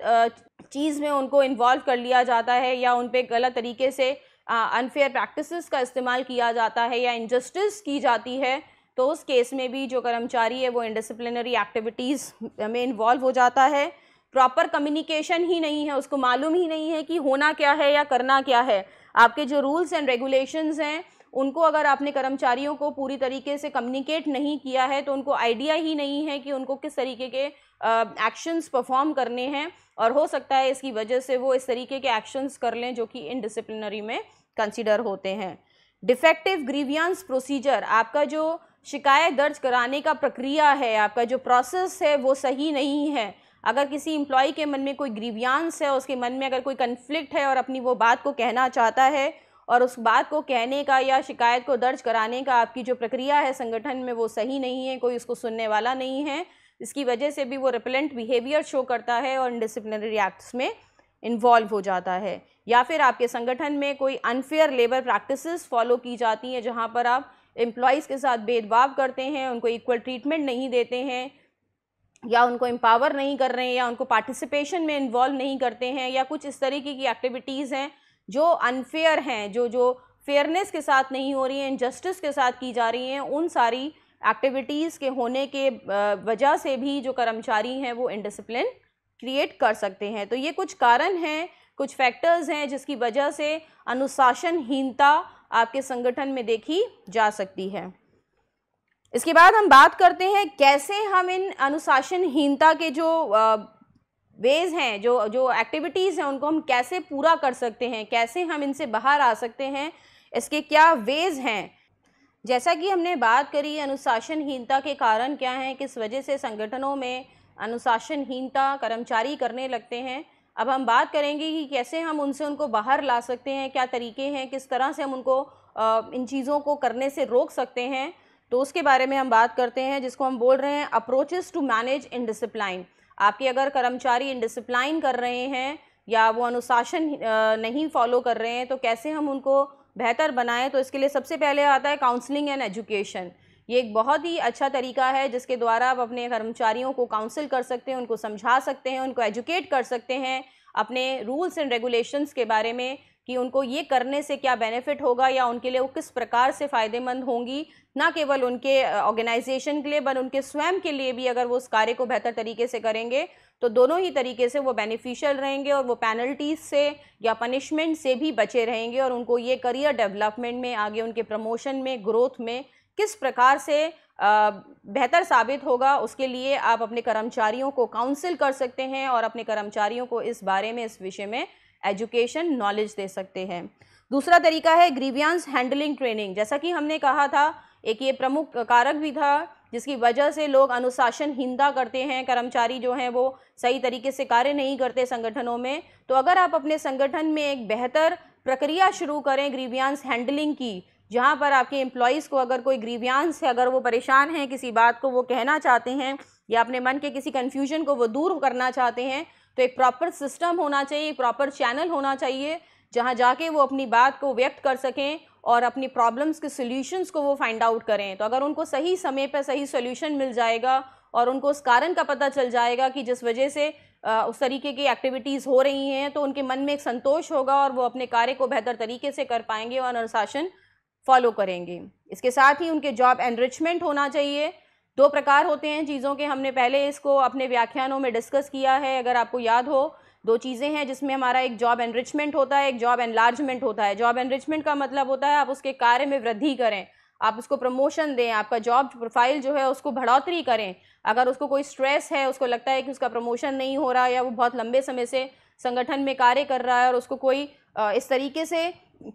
चीज़ में उनको इन्वॉल्व कर लिया जाता है या उन पर गलत तरीके से अनफेयर प्रैक्टिसेस का इस्तेमाल किया जाता है या इनजस्टिस की जाती है तो उस केस में भी जो कर्मचारी है वो इंडिसप्लिनरी एक्टिविटीज़ में इन्वॉल्व हो जाता है प्रॉपर कम्युनिकेशन ही नहीं है उसको मालूम ही नहीं है कि होना क्या है या करना क्या है आपके जो रूल्स एंड रेगुलेशंस हैं उनको अगर आपने कर्मचारियों को पूरी तरीके से कम्युनिकेट नहीं किया है तो उनको आइडिया ही नहीं है कि उनको किस तरीके के एक्शंस परफॉर्म करने हैं और हो सकता है इसकी वजह से वो इस तरीके के एक्शंस कर लें जो कि इनडिसिप्लिनरी में कंसिडर होते हैं डिफेक्टिव ग्रीवियांस प्रोसीजर आपका जो शिकायत दर्ज कराने का प्रक्रिया है आपका जो प्रोसेस है वो सही नहीं है अगर किसी एम्प्लॉय के मन में कोई ग्रीवियांस है उसके मन में अगर कोई कन्फ्लिक्ट है और अपनी वो बात को कहना चाहता है और उस बात को कहने का या शिकायत को दर्ज कराने का आपकी जो प्रक्रिया है संगठन में वो सही नहीं है कोई उसको सुनने वाला नहीं है इसकी वजह से भी वो रिपेलेंट बिहेवियर शो करता है और डिसिप्लिनरी एक्ट्स में इन्वॉल्व हो जाता है या फिर आपके संगठन में कोई अनफेयर लेबर प्रैक्टिसेस फॉलो की जाती हैं जहाँ पर आप एम्प्लॉयज़ के साथ भेदभाव करते हैं उनको इक्वल ट्रीटमेंट नहीं देते हैं या उनको एम्पावर नहीं कर रहे हैं या उनको पार्टिसिपेशन में इन्वॉल्व नहीं करते हैं या कुछ इस तरीके की एक्टिविटीज़ हैं जो अनफेयर हैं जो जो फेयरनेस के साथ नहीं हो रही हैं इनजस्टिस के साथ की जा रही हैं उन सारी एक्टिविटीज़ के होने के वजह से भी जो कर्मचारी हैं वो इनडिसिप्लिन क्रिएट कर सकते हैं तो ये कुछ कारण हैं कुछ फैक्टर्स हैं जिसकी वजह से अनुशासनहीनता आपके संगठन में देखी जा सकती है इसके बाद हम बात करते हैं कैसे हम इन अनुशासनहीनता के जो वेज हैं जो जो एक्टिविटीज़ हैं उनको हम कैसे पूरा कर सकते हैं कैसे हम इनसे बाहर आ सकते हैं इसके क्या वेज हैं जैसा कि हमने बात करी अनुशासनहीनता के कारण क्या हैं किस वजह से संगठनों में अनुशासनहीनता कर्मचारी करने लगते हैं अब हम बात करेंगे कि कैसे हम उनसे उनको बाहर ला सकते हैं क्या तरीके हैं किस तरह से हम उनको आ, इन चीज़ों को करने से रोक सकते हैं तो उसके बारे में हम बात करते हैं जिसको हम बोल रहे हैं approaches to manage indiscipline आपके अगर कर्मचारी इनडिसिप्लाइन कर रहे हैं या वो अनुशासन नहीं फॉलो कर रहे हैं तो कैसे हम उनको बेहतर बनाएं तो इसके लिए सबसे पहले आता है काउंसलिंग एंड एजुकेशन ये एक बहुत ही अच्छा तरीका है जिसके द्वारा आप अपने कर्मचारियों को काउंसिल कर सकते हैं उनको समझा सकते हैं उनको एजुकेट कर सकते हैं अपने रूल्स एंड रेगुलेशंस के बारे में कि उनको ये करने से क्या बेनिफिट होगा या उनके लिए वो किस प्रकार से फ़ायदेमंद होंगी ना केवल उनके ऑर्गेनाइजेशन के लिए बल उनके स्वयं के लिए भी अगर वो उस कार्य को बेहतर तरीके से करेंगे तो दोनों ही तरीके से वो बेनिफिशियल रहेंगे और वो पेनल्टीज से या पनिशमेंट से भी बचे रहेंगे और उनको ये करियर डेवलपमेंट में आगे उनके प्रमोशन में ग्रोथ में किस प्रकार से बेहतर साबित होगा उसके लिए आप अपने कर्मचारियों को काउंसिल कर सकते हैं और अपने कर्मचारियों को इस बारे में इस विषय में एजुकेशन नॉलेज दे सकते हैं दूसरा तरीका है ग्रीवियंस हैंडलिंग ट्रेनिंग जैसा कि हमने कहा था एक ये प्रमुख कारक भी था जिसकी वजह से लोग अनुशासनहीनता करते हैं कर्मचारी जो हैं वो सही तरीके से कार्य नहीं करते संगठनों में तो अगर आप अपने संगठन में एक बेहतर प्रक्रिया शुरू करें ग्रीवियांस हैंडलिंग की जहाँ पर आपके एम्प्लॉयज़ को अगर कोई ग्रीवियांस है अगर वो परेशान हैं किसी बात को वो कहना चाहते हैं या अपने मन के किसी कन्फ्यूजन को वो दूर करना चाहते हैं तो एक प्रॉपर सिस्टम होना चाहिए एक प्रॉपर चैनल होना चाहिए जहाँ जाके वो अपनी बात को व्यक्त कर सकें और अपनी प्रॉब्लम्स के सोल्यूशंस को वो फाइंड आउट करें तो अगर उनको सही समय पर सही सोल्यूशन मिल जाएगा और उनको उस कारण का पता चल जाएगा कि जिस वजह से उस तरीके की एक्टिविटीज़ हो रही हैं तो उनके मन में एक संतोष होगा और वो अपने कार्य को बेहतर तरीके से कर पाएंगे और अनुशासन फॉलो करेंगे इसके साथ ही उनके जॉब एनरिचमेंट होना चाहिए दो प्रकार होते हैं चीज़ों के हमने पहले इसको अपने व्याख्यानों में डिस्कस किया है अगर आपको याद हो दो चीज़ें हैं जिसमें हमारा एक जॉब एनरिचमेंट होता है एक जॉब एनलार्जमेंट होता है जॉब एनरिचमेंट का मतलब होता है आप उसके कार्य में वृद्धि करें आप उसको प्रमोशन दें आपका जॉब प्रोफाइल जो है उसको बढ़ोतरी करें अगर उसको कोई स्ट्रेस है उसको लगता है कि उसका प्रमोशन नहीं हो रहा या वो बहुत लंबे समय से संगठन में कार्य कर रहा है और उसको कोई इस तरीके से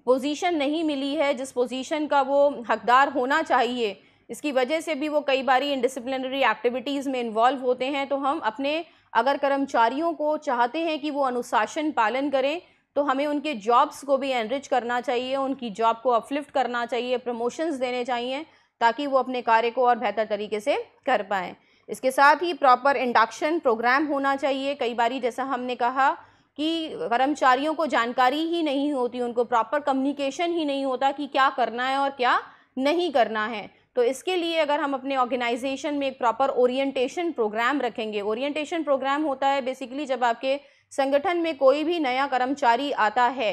पोजीशन नहीं मिली है जिस पोजीशन का वो हकदार होना चाहिए इसकी वजह से भी वो कई बार इनडिसिप्लिनरी एक्टिविटीज़ में इन्वॉल्व होते हैं तो हम अपने अगर कर्मचारियों को चाहते हैं कि वो अनुशासन पालन करें तो हमें उनके जॉब्स को भी एनरिच करना चाहिए उनकी जॉब को अपलिफ्ट करना चाहिए प्रमोशंस देने चाहिए ताकि वो अपने कार्य को और बेहतर तरीके से कर पाएँ इसके साथ ही प्रॉपर इंडक्शन प्रोग्राम होना चाहिए कई बार जैसा हमने कहा कि कर्मचारियों को जानकारी ही नहीं होती उनको प्रॉपर कम्युनिकेशन ही नहीं होता कि क्या करना है और क्या नहीं करना है तो इसके लिए अगर हम अपने ऑर्गेनाइजेशन में एक प्रॉपर ओरिएंटेशन प्रोग्राम रखेंगे ओरिएंटेशन प्रोग्राम होता है बेसिकली जब आपके संगठन में कोई भी नया कर्मचारी आता है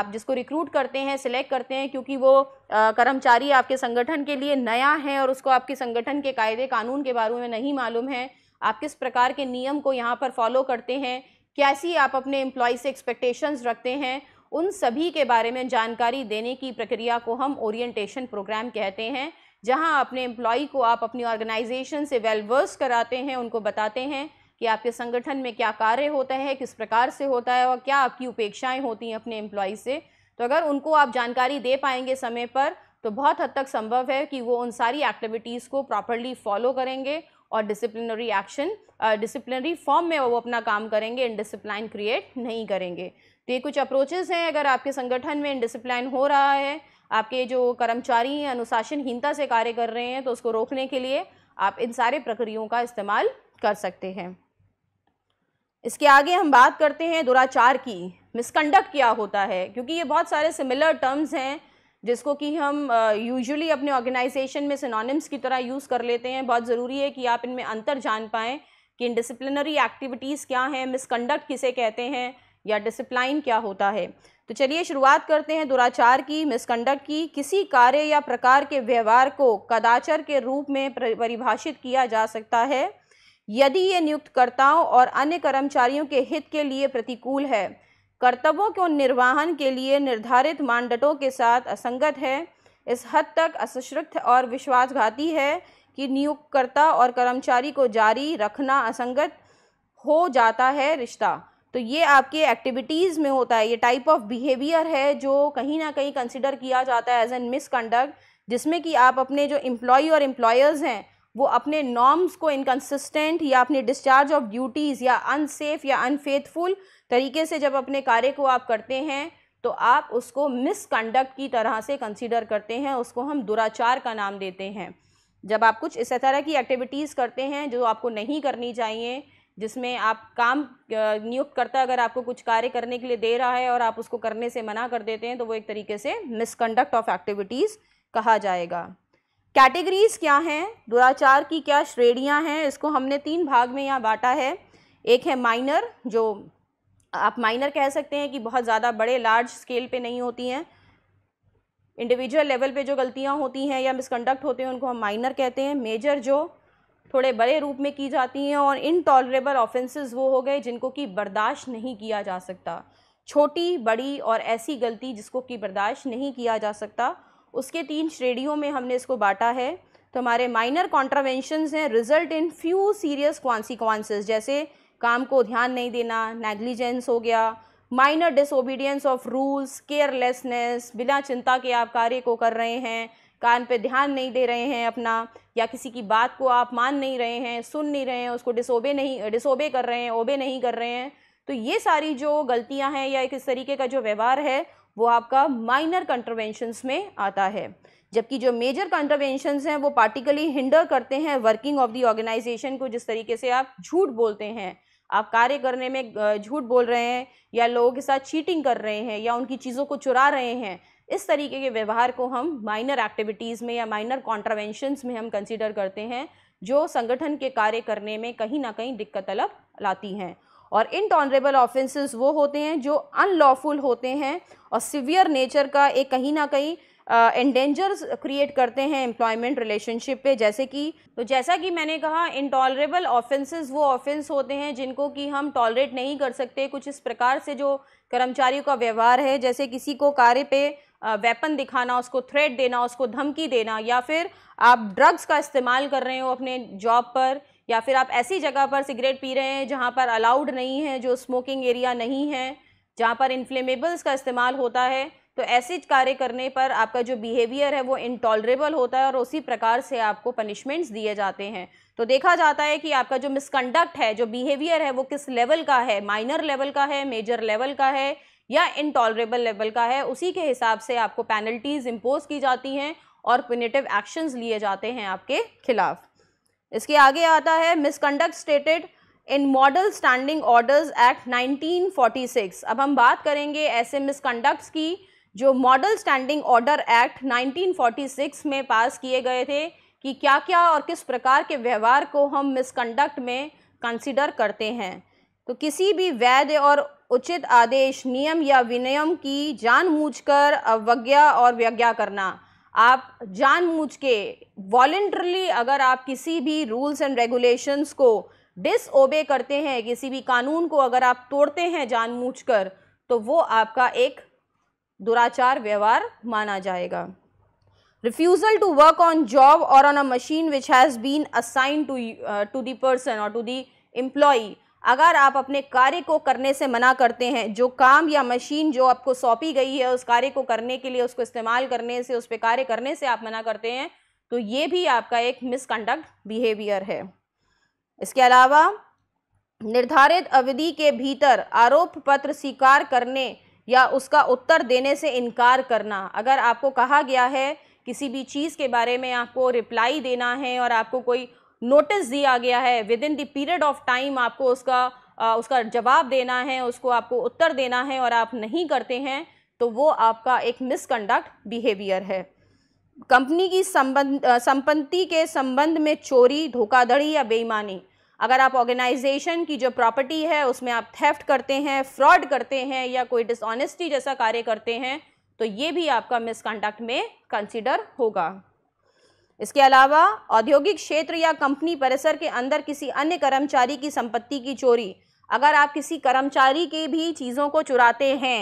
आप जिसको रिक्रूट करते हैं सिलेक्ट करते हैं क्योंकि वो कर्मचारी आपके संगठन के लिए नया है और उसको आपके संगठन के कायदे कानून के बारे में नहीं मालूम है आप किस प्रकार के नियम को यहाँ पर फॉलो करते हैं कैसी आप अपने एम्प्लॉय से एक्सपेक्टेशंस रखते हैं उन सभी के बारे में जानकारी देने की प्रक्रिया को हम ओरिएंटेशन प्रोग्राम कहते हैं जहाँ अपने एम्प्लॉय को आप अपनी ऑर्गेनाइजेशन से वेलवर्स कराते हैं उनको बताते हैं कि आपके संगठन में क्या कार्य होता है किस प्रकार से होता है और क्या आपकी उपेक्षाएँ होती हैं अपने एम्प्लॉय से तो अगर उनको आप जानकारी दे पाएंगे समय पर तो बहुत हद तक संभव है कि वो उन सारी एक्टिविटीज़ को प्रॉपरली फॉलो करेंगे और डिसिप्लिनरी एक्शन डिसिप्लिनरी फॉर्म में वो अपना काम करेंगे इनडिसिप्लाइन क्रिएट नहीं करेंगे तो ये कुछ अप्रोचेज़ हैं अगर आपके संगठन में इनडिसिप्लाइन हो रहा है आपके जो कर्मचारी हैं अनुशासनहीनता से कार्य कर रहे हैं तो उसको रोकने के लिए आप इन सारे प्रक्रियाओं का इस्तेमाल कर सकते हैं इसके आगे हम बात करते हैं दुराचार की मिसकंडक्ट क्या होता है क्योंकि ये बहुत सारे सिमिलर टर्म्स हैं जिसको कि हम यूजुअली अपने ऑर्गेनाइजेशन में सिनोनिम्स की तरह यूज़ कर लेते हैं बहुत ज़रूरी है कि आप इनमें अंतर जान पाएँ कि इन डिसिप्लिनरी एक्टिविटीज़ क्या हैं मिसकंडक्ट किसे कहते हैं या डिसिप्लाइन क्या होता है तो चलिए शुरुआत करते हैं दुराचार की मिसकंडक्ट की किसी कार्य या प्रकार के व्यवहार को कदाचार के रूप में परिभाषित किया जा सकता है यदि ये नियुक्तकर्ताओं और अन्य कर्मचारियों के हित के लिए प्रतिकूल है कर्तव्यों के निर्वाहन के लिए निर्धारित मानदंडों के साथ असंगत है इस हद तक असुश्रित और विश्वासघाती है कि नियुक्तकर्ता और कर्मचारी को जारी रखना असंगत हो जाता है रिश्ता तो ये आपके एक्टिविटीज़ में होता है ये टाइप ऑफ बिहेवियर है जो कहीं ना कहीं कंसिडर किया जाता है एज एन मिसकंडक्ट जिसमें कि आप अपने जो एम्प्लॉय और एम्प्लॉयर्स हैं वो अपने नॉर्म्स को इनकन्सिस्टेंट या अपने डिस्चार्ज ऑफ ड्यूटीज़ या अनसेफ या अनफेथफुल तरीके से जब अपने कार्य को आप करते हैं तो आप उसको मिसकंडक्ट की तरह से कंसिडर करते हैं उसको हम दुराचार का नाम देते हैं जब आप कुछ इस तरह की एक्टिविटीज़ करते हैं जो आपको नहीं करनी चाहिए जिसमें आप काम नियुक्तकर्ता अगर आपको कुछ कार्य करने के लिए दे रहा है और आप उसको करने से मना कर देते हैं तो वो एक तरीके से मिसकंडक्ट ऑफ एक्टिविटीज़ कहा जाएगा कैटेगरीज क्या हैं दुराचार की क्या श्रेणियाँ हैं इसको हमने तीन भाग में यहाँ बांटा है एक है माइनर जो आप माइनर कह सकते हैं कि बहुत ज़्यादा बड़े लार्ज स्केल पे नहीं होती हैं इंडिविजुअल लेवल पे जो गलतियाँ होती हैं या मिसकंडक्ट होते हैं उनको हम माइनर कहते हैं मेजर जो थोड़े बड़े रूप में की जाती हैं और इनटॉलरेबल ऑफेंसेस वो हो गए जिनको कि बर्दाश्त नहीं किया जा सकता छोटी बड़ी और ऐसी गलती जिसको कि बर्दाश्त नहीं किया जा सकता उसके तीन श्रेणियों में हमने इसको बांटा है तो हमारे माइनर कॉन्ट्रावेंशनस हैं result in few serious consequences जैसे काम को ध्यान नहीं देना नेग्लिजेंस हो गया minor disobedience of rules carelessness बिना चिंता के आप कार्य को कर रहे हैं कान पे ध्यान नहीं दे रहे हैं अपना या किसी की बात को आप मान नहीं रहे हैं सुन नहीं रहे हैं उसको डिसोबे नहीं डिसोबे कर रहे हैं ओबे नहीं कर रहे हैं तो ये सारी जो गलतियां हैं या एक इस तरीके का जो व्यवहार है वो आपका माइनर कंट्रवेंशंस में आता है जबकि जो मेजर कंट्रवेंशंस हैं वो पार्टिकली हिंडर करते हैं वर्किंग ऑफ दी ऑर्गेनाइजेशन को जिस तरीके से आप झूठ बोलते हैं आप कार्य करने में झूठ बोल रहे हैं या लोगों के साथ चीटिंग कर रहे हैं या उनकी चीज़ों को चुरा रहे हैं इस तरीके के व्यवहार को हम माइनर एक्टिविटीज़ में या माइनर कॉन्ट्रावेंशंस में हम कंसिडर करते हैं जो संगठन के कार्य करने में कहीं ना कहीं दिक्कत अलग लाती हैं और इनटॉनरेबल ऑफेंसेस वो होते हैं जो अनलॉफुल होते हैं और सिवियर नेचर का एक कहीं ना कहीं एंडेंजर्स uh, क्रिएट करते हैं एम्प्लॉयमेंट रिलेशनशिप पे जैसे कि तो जैसा कि मैंने कहा इनटॉलरेबल ऑफेंसेस वो ऑफेंस होते हैं जिनको कि हम टॉलरेट नहीं कर सकते कुछ इस प्रकार से जो कर्मचारियों का व्यवहार है जैसे किसी को कार्य पे वेपन दिखाना उसको थ्रेट देना उसको धमकी देना या फिर आप ड्रग्स का इस्तेमाल कर रहे हो अपने जॉब पर या फिर आप ऐसी जगह पर सिगरेट पी रहे हैं जहाँ पर अलाउड नहीं है जो स्मोकिंग एरिया नहीं है जहाँ पर इन्फ्लेमेबल्स का इस्तेमाल होता है तो ऐसे कार्य करने पर आपका जो बिहेवियर है वो इनटॉलरेबल होता है और उसी प्रकार से आपको पनिशमेंट्स दिए जाते हैं तो देखा जाता है कि आपका जो मिसकंडक्ट है जो बिहेवियर है वो किस लेवल का है माइनर लेवल का है मेजर लेवल का है या इनटॉलरेबल लेवल का है उसी के हिसाब से आपको पेनल्टीज़ इम्पोज की जाती हैं और पिनेटिव एक्शंस लिए जाते हैं आपके खिलाफ इसके आगे आता है misconduct stated in model standing orders act 1946 अब हम बात करेंगे ऐसे मिसकंडक्ट्स की जो मॉडल स्टैंडिंग ऑर्डर एक्ट 1946 में पास किए गए थे कि क्या क्या और किस प्रकार के व्यवहार को हम मिसकंडक्ट में कंसिडर करते हैं तो किसी भी वैध और उचित आदेश नियम या विनियम की जानबूझकर अवज्ञा और व्यज्ञा करना आप जानबूझ के वॉल्ट्रली अगर आप किसी भी रूल्स एंड रेगुलेशंस को डिसओबे करते हैं किसी भी कानून को अगर आप तोड़ते हैं मूझ कर तो वो आपका एक दुराचार व्यवहार माना जाएगा refusal to work on job और on a machine which has been assign to to the person और टू दी the अगर आप अपने कार्य को करने से मना करते हैं जो काम या मशीन जो आपको सौंपी गई है उस कार्य को करने के लिए उसको इस्तेमाल करने से उस पर कार्य करने से आप मना करते हैं तो ये भी आपका एक मिसकंडक्ट बिहेवियर है इसके अलावा निर्धारित अवधि के भीतर आरोप पत्र स्वीकार करने या उसका उत्तर देने से इनकार करना अगर आपको कहा गया है किसी भी चीज़ के बारे में आपको रिप्लाई देना है और आपको कोई नोटिस दिया गया है within the period of time आपको उसका आ, उसका जवाब देना है उसको आपको उत्तर देना है और आप नहीं करते हैं तो वो आपका एक मिसकंडक्ट बिहेवियर है कंपनी की संबंध संपत्ति के संबंध में चोरी धोखाधड़ी या बेईमानी अगर आप ऑर्गेनाइजेशन की जो प्रॉपर्टी है उसमें आप थेफ्ट करते हैं फ्रॉड करते हैं या कोई डिसऑनेस्टी जैसा कार्य करते हैं तो ये भी आपका मिसकंडक्ट में कंसिडर होगा इसके अलावा औद्योगिक क्षेत्र या कंपनी परिसर के अंदर किसी अन्य कर्मचारी की संपत्ति की चोरी अगर आप किसी कर्मचारी की भी चीज़ों को चुराते हैं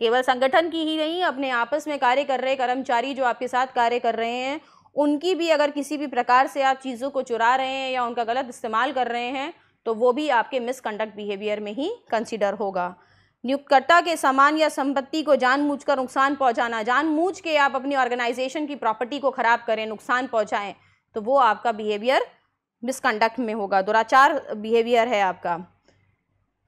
केवल संगठन की ही नहीं अपने आपस में कार्य कर रहे कर्मचारी जो आपके साथ कार्य कर रहे हैं उनकी भी अगर किसी भी प्रकार से आप चीज़ों को चुरा रहे हैं या उनका गलत इस्तेमाल कर रहे हैं तो वो भी आपके मिसकंडक्ट बिहेवियर में ही कंसिडर होगा नियुक्तकर्ता के सामान या संपत्ति को जानबूझकर नुकसान पहुंचाना जानबूझ के आप अपनी ऑर्गेनाइजेशन की प्रॉपर्टी को खराब करें नुकसान पहुंचाएं तो वो आपका बिहेवियर मिसकंडक्ट में होगा दुराचार बिहेवियर है आपका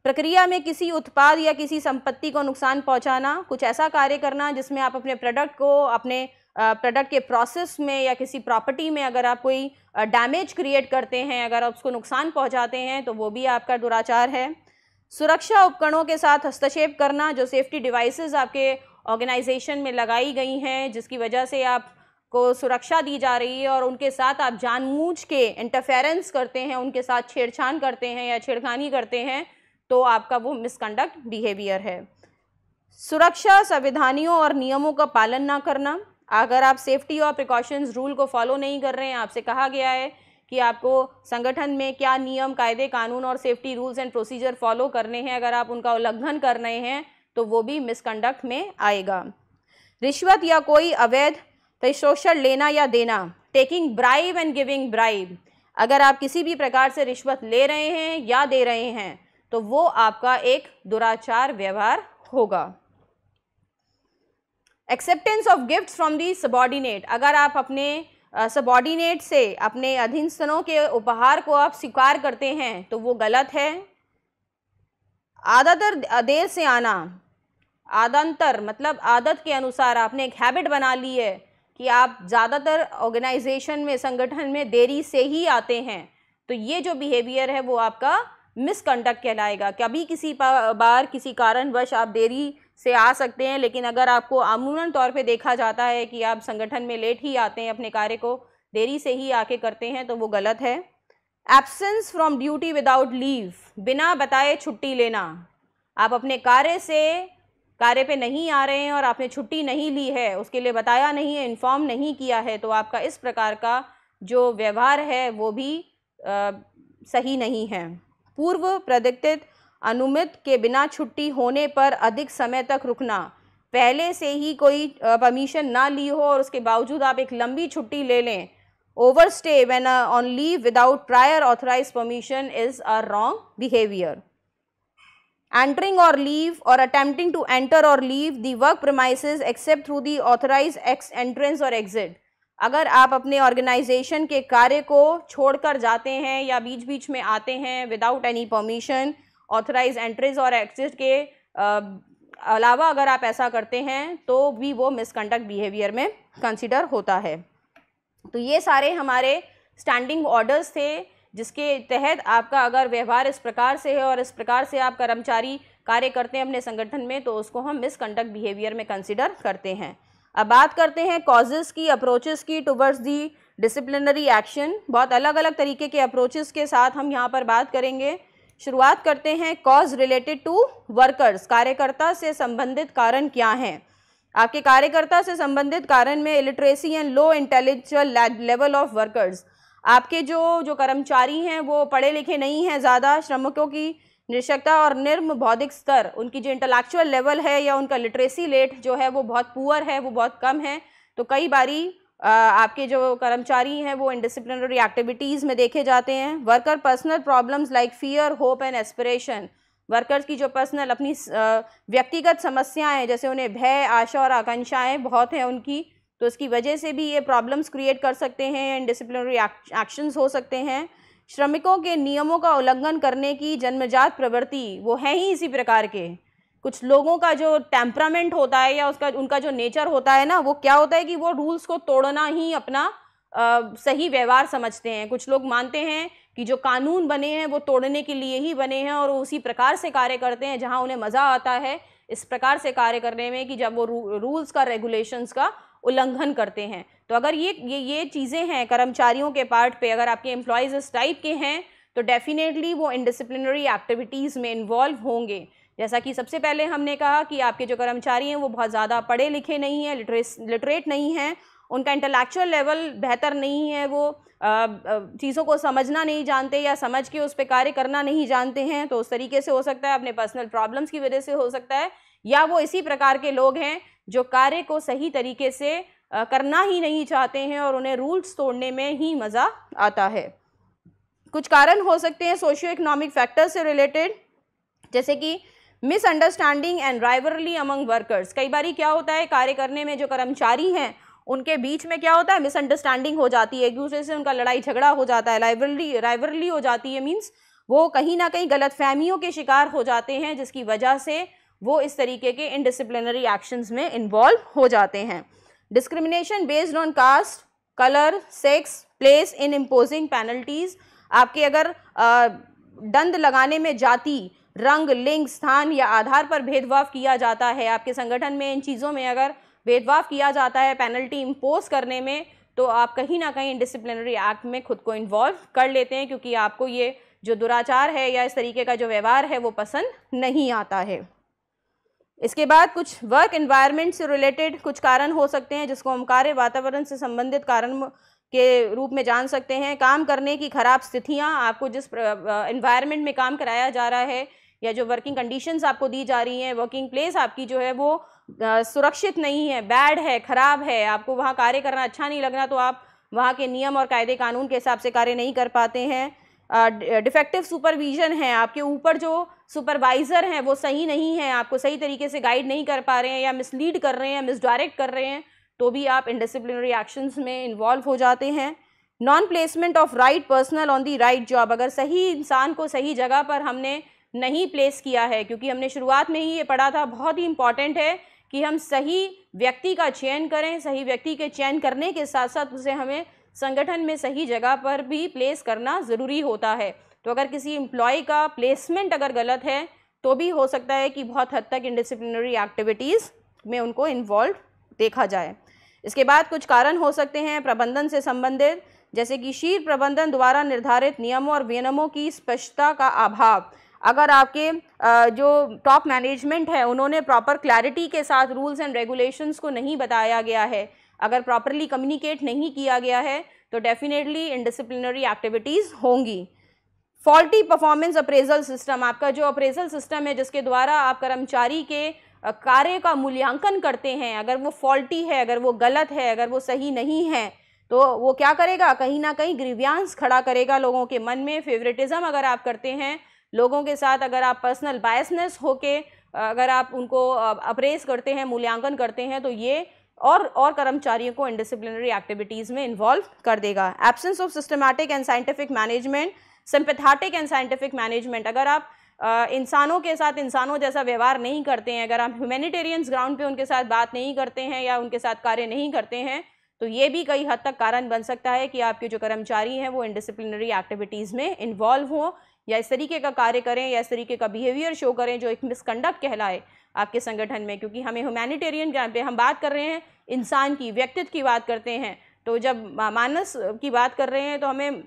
प्रक्रिया में किसी उत्पाद या किसी संपत्ति को नुकसान पहुंचाना कुछ ऐसा कार्य करना जिसमें आप अपने प्रोडक्ट को अपने प्रोडक्ट के प्रोसेस में या किसी प्रॉपर्टी में अगर आप कोई डैमेज क्रिएट करते हैं अगर आप उसको नुकसान पहुंचाते हैं तो वो भी आपका दुराचार है सुरक्षा उपकरणों के साथ हस्तक्षेप करना जो सेफ्टी डिवाइसेस आपके ऑर्गेनाइजेशन में लगाई गई हैं जिसकी वजह से आप को सुरक्षा दी जा रही है और उनके साथ आप जानबूझ के इंटरफेरेंस करते हैं उनके साथ छेड़छाड़ करते हैं या छेड़खानी करते हैं तो आपका वो मिसकंडक्ट बिहेवियर है सुरक्षा संविधानियों और नियमों का पालन ना करना अगर आप सेफ्टी और प्रिकॉशंस रूल को फॉलो नहीं कर रहे हैं आपसे कहा गया है कि आपको संगठन में क्या नियम कायदे कानून और safety rules and procedure follow करने हैं अगर आप उनका उल्लंघन कर रहे हैं तो वो भी मिसकंडक्ट में आएगा रिश्वत या कोई अवैध शोषण लेना या देना taking bribe and giving bribe अगर आप किसी भी प्रकार से रिश्वत ले रहे हैं या दे रहे हैं तो वो आपका एक दुराचार व्यवहार होगा acceptance of gift from the subordinate अगर आप अपने सबॉर्डिनेट से अपने अधीन स्तनों के उपहार को आप स्वीकार करते हैं तो वो गलत है आदतर देर से आना आदंतर मतलब आदत के अनुसार आपने एक हैबिट बना ली है कि आप ज़्यादातर ऑर्गेनाइजेशन में संगठन में देरी से ही आते हैं तो ये जो बिहेवियर है वो आपका मिसकंडक्ट कहलाएगा कभी किसी बार किसी कारणवश आप देरी से आ सकते हैं लेकिन अगर आपको अमूमन तौर पे देखा जाता है कि आप संगठन में लेट ही आते हैं अपने कार्य को देरी से ही आके करते हैं तो वो गलत है absence from duty without leave बिना बताए छुट्टी लेना आप अपने कार्य से कार्य पे नहीं आ रहे हैं और आपने छुट्टी नहीं ली है उसके लिए बताया नहीं है इन्फॉर्म नहीं किया है तो आपका इस प्रकार का जो व्यवहार है वो भी आ, सही नहीं है पूर्व प्रदिक्तित अनुमित के बिना छुट्टी होने पर अधिक समय तक रुकना पहले से ही कोई परमिशन ना ली हो और उसके बावजूद आप एक लंबी छुट्टी ले लें overstay when on leave without prior authorise permission is a wrong behaviour entering और लीव और अटेम्प्टिंग टू एंटर और leave the work premise except through the authorise ex entrance और एग्जिट अगर आप अपने ऑर्गेनाइजेशन के कार्य को छोड़कर जाते हैं या बीच बीच में आते हैं without any permission authorise entries और एक्सिट के आ, अलावा अगर आप ऐसा करते हैं तो भी वो मिसकंडक्ट बिहेवियर में कंसिडर होता है तो ये सारे हमारे स्टैंडिंग ऑर्डर्स थे जिसके तहत आपका अगर व्यवहार इस प्रकार से है और इस प्रकार से आप कर्मचारी कार्य करते हैं अपने संगठन में तो उसको हम मिसकंडक्ट बिहेवियर में कंसिडर करते हैं अब बात करते हैं कॉजेज़ की अप्रोचेज़ की टुवर्ड्स दी डिसिप्लिनरी एक्शन बहुत अलग अलग तरीके के अप्रोचेज़ के साथ हम यहाँ पर बात करेंगे शुरुआत करते हैं कॉज रिलेटेड टू वर्कर्स कार्यकर्ता से संबंधित कारण क्या हैं आपके कार्यकर्ता से संबंधित कारण में illiteracy and low intellectual level of workers आपके जो जो कर्मचारी हैं वो पढ़े लिखे नहीं हैं ज़्यादा श्रमिकों की निरक्षकता और निर्म बौद्धिक स्तर उनकी जो इंटेलेक्चुअल लेवल है या उनका लिटरेसी रेट जो है वो बहुत पुअर है वो बहुत कम है तो कई बारी आपके जो कर्मचारी हैं वो इनडिसिप्लिनरी एक्टिविटीज़ में देखे जाते हैं worker personal problems like fear hope and aspiration workers की जो पर्सनल अपनी व्यक्तिगत समस्याएं जैसे उन्हें भय आशा और आकांक्षाएं बहुत हैं उनकी तो उसकी वजह से भी ये प्रॉब्लम्स क्रिएट कर सकते हैं इनडिसिप्लिनरी एक्शंस हो सकते हैं श्रमिकों के नियमों का उल्लंघन करने की जन्मजात प्रवृत्ति वो है ही इसी प्रकार के कुछ लोगों का जो टेम्परामेंट होता है या उसका उनका जो नेचर होता है ना वो क्या होता है कि वो रूल्स को तोड़ना ही अपना आ, सही व्यवहार समझते हैं कुछ लोग मानते हैं कि जो कानून बने हैं वो तोड़ने के लिए ही बने हैं और उसी प्रकार से कार्य करते हैं जहाँ उन्हें मज़ा आता है इस प्रकार से कार्य करने में कि जब वो रू, रूल्स का रेगुलेशंस का उल्लंघन करते हैं तो अगर ये ये ये चीज़ें हैं कर्मचारियों के पार्ट पे अगर आपके एम्प्लॉयज़ इस टाइप के हैं तो डेफिनेटली वो इनडिसिप्लिनरी एक्टिविटीज़ में इन्वॉल्व होंगे जैसा कि सबसे पहले हमने कहा कि आपके जो कर्मचारी हैं वो बहुत ज़्यादा पढ़े लिखे नहीं हैं लिटरे लिटरेट नहीं हैं उनका इंटेलेक्चुअल लेवल बेहतर नहीं है वो चीज़ों को समझना नहीं जानते या समझ के उस पर कार्य करना नहीं जानते हैं तो उस तरीके से हो सकता है अपने पर्सनल प्रॉब्लम्स की वजह से हो सकता है या वो इसी प्रकार के लोग हैं जो कार्य को सही तरीके से करना ही नहीं चाहते हैं और उन्हें रूल्स तोड़ने में ही मज़ा आता है कुछ कारण हो सकते हैं सोशियो इकोनॉमिक फैक्टर्स से रिलेटेड जैसे कि misunderstanding and rivalry among workers कई बार क्या होता है कार्य करने में जो कर्मचारी हैं उनके बीच में क्या होता है मिसअंडरस्टैंडिंग हो जाती है एक दूसरे से उनका लड़ाई झगड़ा हो जाता है राइवरली राइवरली हो जाती है मीन्स वो कहीं ना कहीं गलत फहमियों के शिकार हो जाते हैं जिसकी वजह से वो इस तरीके के इनडिसिप्लिनरी एक्शंस में इन्वॉल्व हो जाते हैं discrimination based on caste colour sex place in imposing penalties आपके अगर दंड लगाने में जाती रंग लिंग स्थान या आधार पर भेदभाव किया जाता है आपके संगठन में इन चीज़ों में अगर भेदभाव किया जाता है पेनल्टी इम्पोज करने में तो आप कहीं ना कहीं डिसिप्लिनरी एक्ट में खुद को इन्वॉल्व कर लेते हैं क्योंकि आपको ये जो दुराचार है या इस तरीके का जो व्यवहार है वो पसंद नहीं आता है इसके बाद कुछ वर्क इन्वायरमेंट से रिलेटेड कुछ कारण हो सकते हैं जिसको हम कार्य वातावरण से संबंधित कारण के रूप में जान सकते हैं काम करने की ख़राब स्थितियाँ आपको जिस इन्वायरमेंट में काम कराया जा रहा है या जो वर्किंग कंडीशंस आपको दी जा रही हैं वर्किंग प्लेस आपकी जो है वो सुरक्षित नहीं है बैड है ख़राब है आपको वहाँ कार्य करना अच्छा नहीं लग रहा तो आप वहाँ के नियम और कायदे कानून के हिसाब से कार्य नहीं कर पाते हैं डिफेक्टिव सुपरविज़न है आपके ऊपर जो सुपरवाइज़र हैं वो सही नहीं है आपको सही तरीके से गाइड नहीं कर पा रहे हैं या मिसलीड कर रहे हैं मिसडायरेक्ट कर रहे हैं तो भी आप इनडिसिप्लिनरी एक्शंस में इन्वॉल्व हो जाते हैं non placement of right personal on the right job अगर सही इंसान को सही जगह पर हमने नहीं प्लेस किया है क्योंकि हमने शुरुआत में ही ये पढ़ा था बहुत ही इम्पॉर्टेंट है कि हम सही व्यक्ति का चयन करें सही व्यक्ति के चयन करने के साथ साथ उसे हमें संगठन में सही जगह पर भी प्लेस करना ज़रूरी होता है तो अगर किसी एम्प्लॉय का प्लेसमेंट अगर गलत है तो भी हो सकता है कि बहुत हद तक इंडिसिप्लिनरी एक्टिविटीज़ में उनको इन्वॉल्व देखा जाए इसके बाद कुछ कारण हो सकते हैं प्रबंधन से संबंधित जैसे कि शीर प्रबंधन द्वारा निर्धारित नियमों और विनियमों की स्पष्टता का अभाव अगर आपके जो टॉप मैनेजमेंट है उन्होंने प्रॉपर क्लैरिटी के साथ रूल्स एंड रेगुलेशंस को नहीं बताया गया है अगर प्रॉपरली कम्युनिकेट नहीं किया गया है तो डेफिनेटली इनडिसिप्लिनरी एक्टिविटीज़ होंगी फॉल्टी परफॉर्मेंस अप्रेजल सिस्टम आपका जो अप्रेजल सिस्टम है जिसके द्वारा आप कर्मचारी के कार्य का मूल्यांकन करते हैं अगर वो फॉल्टी है अगर वो गलत है अगर वो सही नहीं है तो वो क्या करेगा कहीं ना कहीं ग्रीवियांस खड़ा करेगा लोगों के मन में फेवरेटिज्म अगर आप करते हैं लोगों के साथ अगर आप पर्सनल बायसनेस होके अगर आप उनको अप्रेस करते हैं मूल्यांकन करते हैं तो ये और और कर्मचारियों को इंडिसिप्लिनरी एक्टिविटीज़ में इन्वॉल्व कर देगा absence of systematic and scientific management sympathetic and scientific management अगर आप इंसानों के साथ इंसानों जैसा व्यवहार नहीं करते हैं अगर आप ह्यूमैनिटेरियंस ग्राउंड पे उनके साथ बात नहीं करते हैं या उनके साथ कार्य नहीं करते हैं तो ये भी कई हद तक कारण बन सकता है कि आपके जो कर्मचारी हैं वो इंडिसिप्लिनरी एक्टिविटीज़ में इन्वॉल्व हों या इस तरीके का कार्य करें या इस तरीके का बिहेवियर शो करें जो एक मिसकंडक्ट कहलाए आपके संगठन में क्योंकि हमें ह्यूमैनिटेरियन पे हम बात कर रहे हैं इंसान की व्यक्तित्व की बात करते हैं तो जब मानस की बात कर रहे हैं तो हमें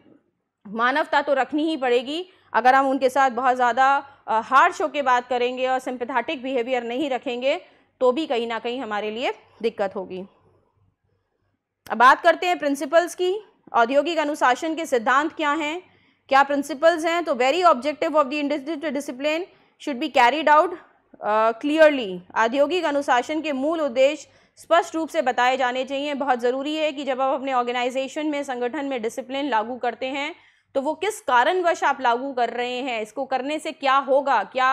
मानवता तो रखनी ही पड़ेगी अगर हम उनके साथ बहुत ज़्यादा हार्ड शो के बात करेंगे और सिंपथेटिक बिहेवियर नहीं रखेंगे तो भी कहीं ना कहीं हमारे लिए दिक्कत होगी अब बात करते हैं प्रिंसिपल्स की औद्योगिक अनुशासन के सिद्धांत क्या हैं क्या प्रिंसिपल्स हैं तो very objective of the industrial discipline should be carried out clearly औद्योगिक अनुशासन के मूल उद्देश्य स्पष्ट रूप से बताए जाने चाहिए बहुत ज़रूरी है कि जब आप अपने ऑर्गेनाइजेशन में संगठन में डिसिप्लिन लागू करते हैं तो वो किस कारणवश आप लागू कर रहे हैं इसको करने से क्या होगा क्या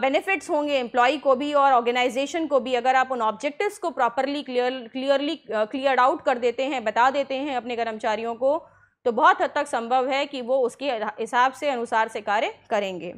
बेनिफिट्स uh, होंगे एम्प्लॉय को भी और ऑर्गेनाइजेशन को भी अगर आप उन ऑब्जेक्टिव्स को properly clear clearly clear out कर देते हैं बता देते हैं अपने कर्मचारियों को तो बहुत हद तक संभव है कि वो उसके हिसाब से अनुसार से कार्य करेंगे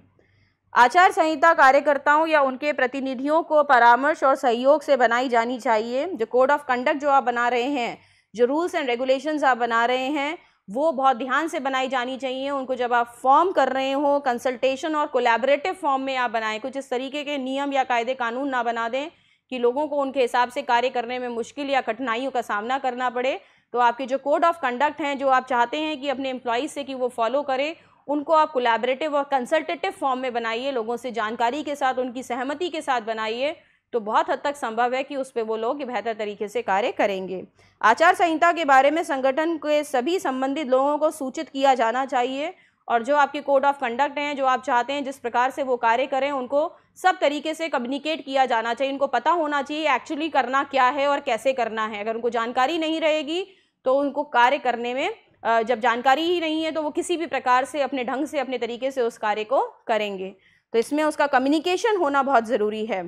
आचार संहिता कार्यकर्ताओं या उनके प्रतिनिधियों को परामर्श और सहयोग से बनाई जानी चाहिए जो कोड ऑफ कंडक्ट जो आप बना रहे हैं जो रूल्स एंड रेगुलेशंस आप बना रहे हैं वो बहुत ध्यान से बनाई जानी चाहिए उनको जब आप फॉर्म कर रहे हो कंसल्टेशन और कोलैबोरेटिव फॉर्म में आप बनाएं कुछ इस तरीके के नियम या कायदे कानून ना बना दें कि लोगों को उनके हिसाब से कार्य करने में मुश्किल या कठिनाइयों का सामना करना पड़े तो आपके जो कोड ऑफ कंडक्ट हैं जो आप चाहते हैं कि अपने एम्प्लॉज से कि वो फॉलो करें उनको आप कोलेबरेटिव और कंसल्टेटिव फॉर्म में बनाइए लोगों से जानकारी के साथ उनकी सहमति के साथ बनाइए तो बहुत हद तक संभव है कि उस पर वो लोग बेहतर तरीके से कार्य करेंगे आचार संहिता के बारे में संगठन के सभी संबंधित लोगों को सूचित किया जाना चाहिए और जो आपके कोड ऑफ कंडक्ट हैं जो आप चाहते हैं जिस प्रकार से वो कार्य करें उनको सब तरीके से कम्युनिकेट किया जाना चाहिए उनको पता होना चाहिए एक्चुअली करना क्या है और कैसे करना है अगर उनको जानकारी नहीं रहेगी तो उनको कार्य करने में जब जानकारी ही नहीं है तो वो किसी भी प्रकार से अपने ढंग से अपने तरीके से उस कार्य को करेंगे तो इसमें उसका कम्युनिकेशन होना बहुत ज़रूरी है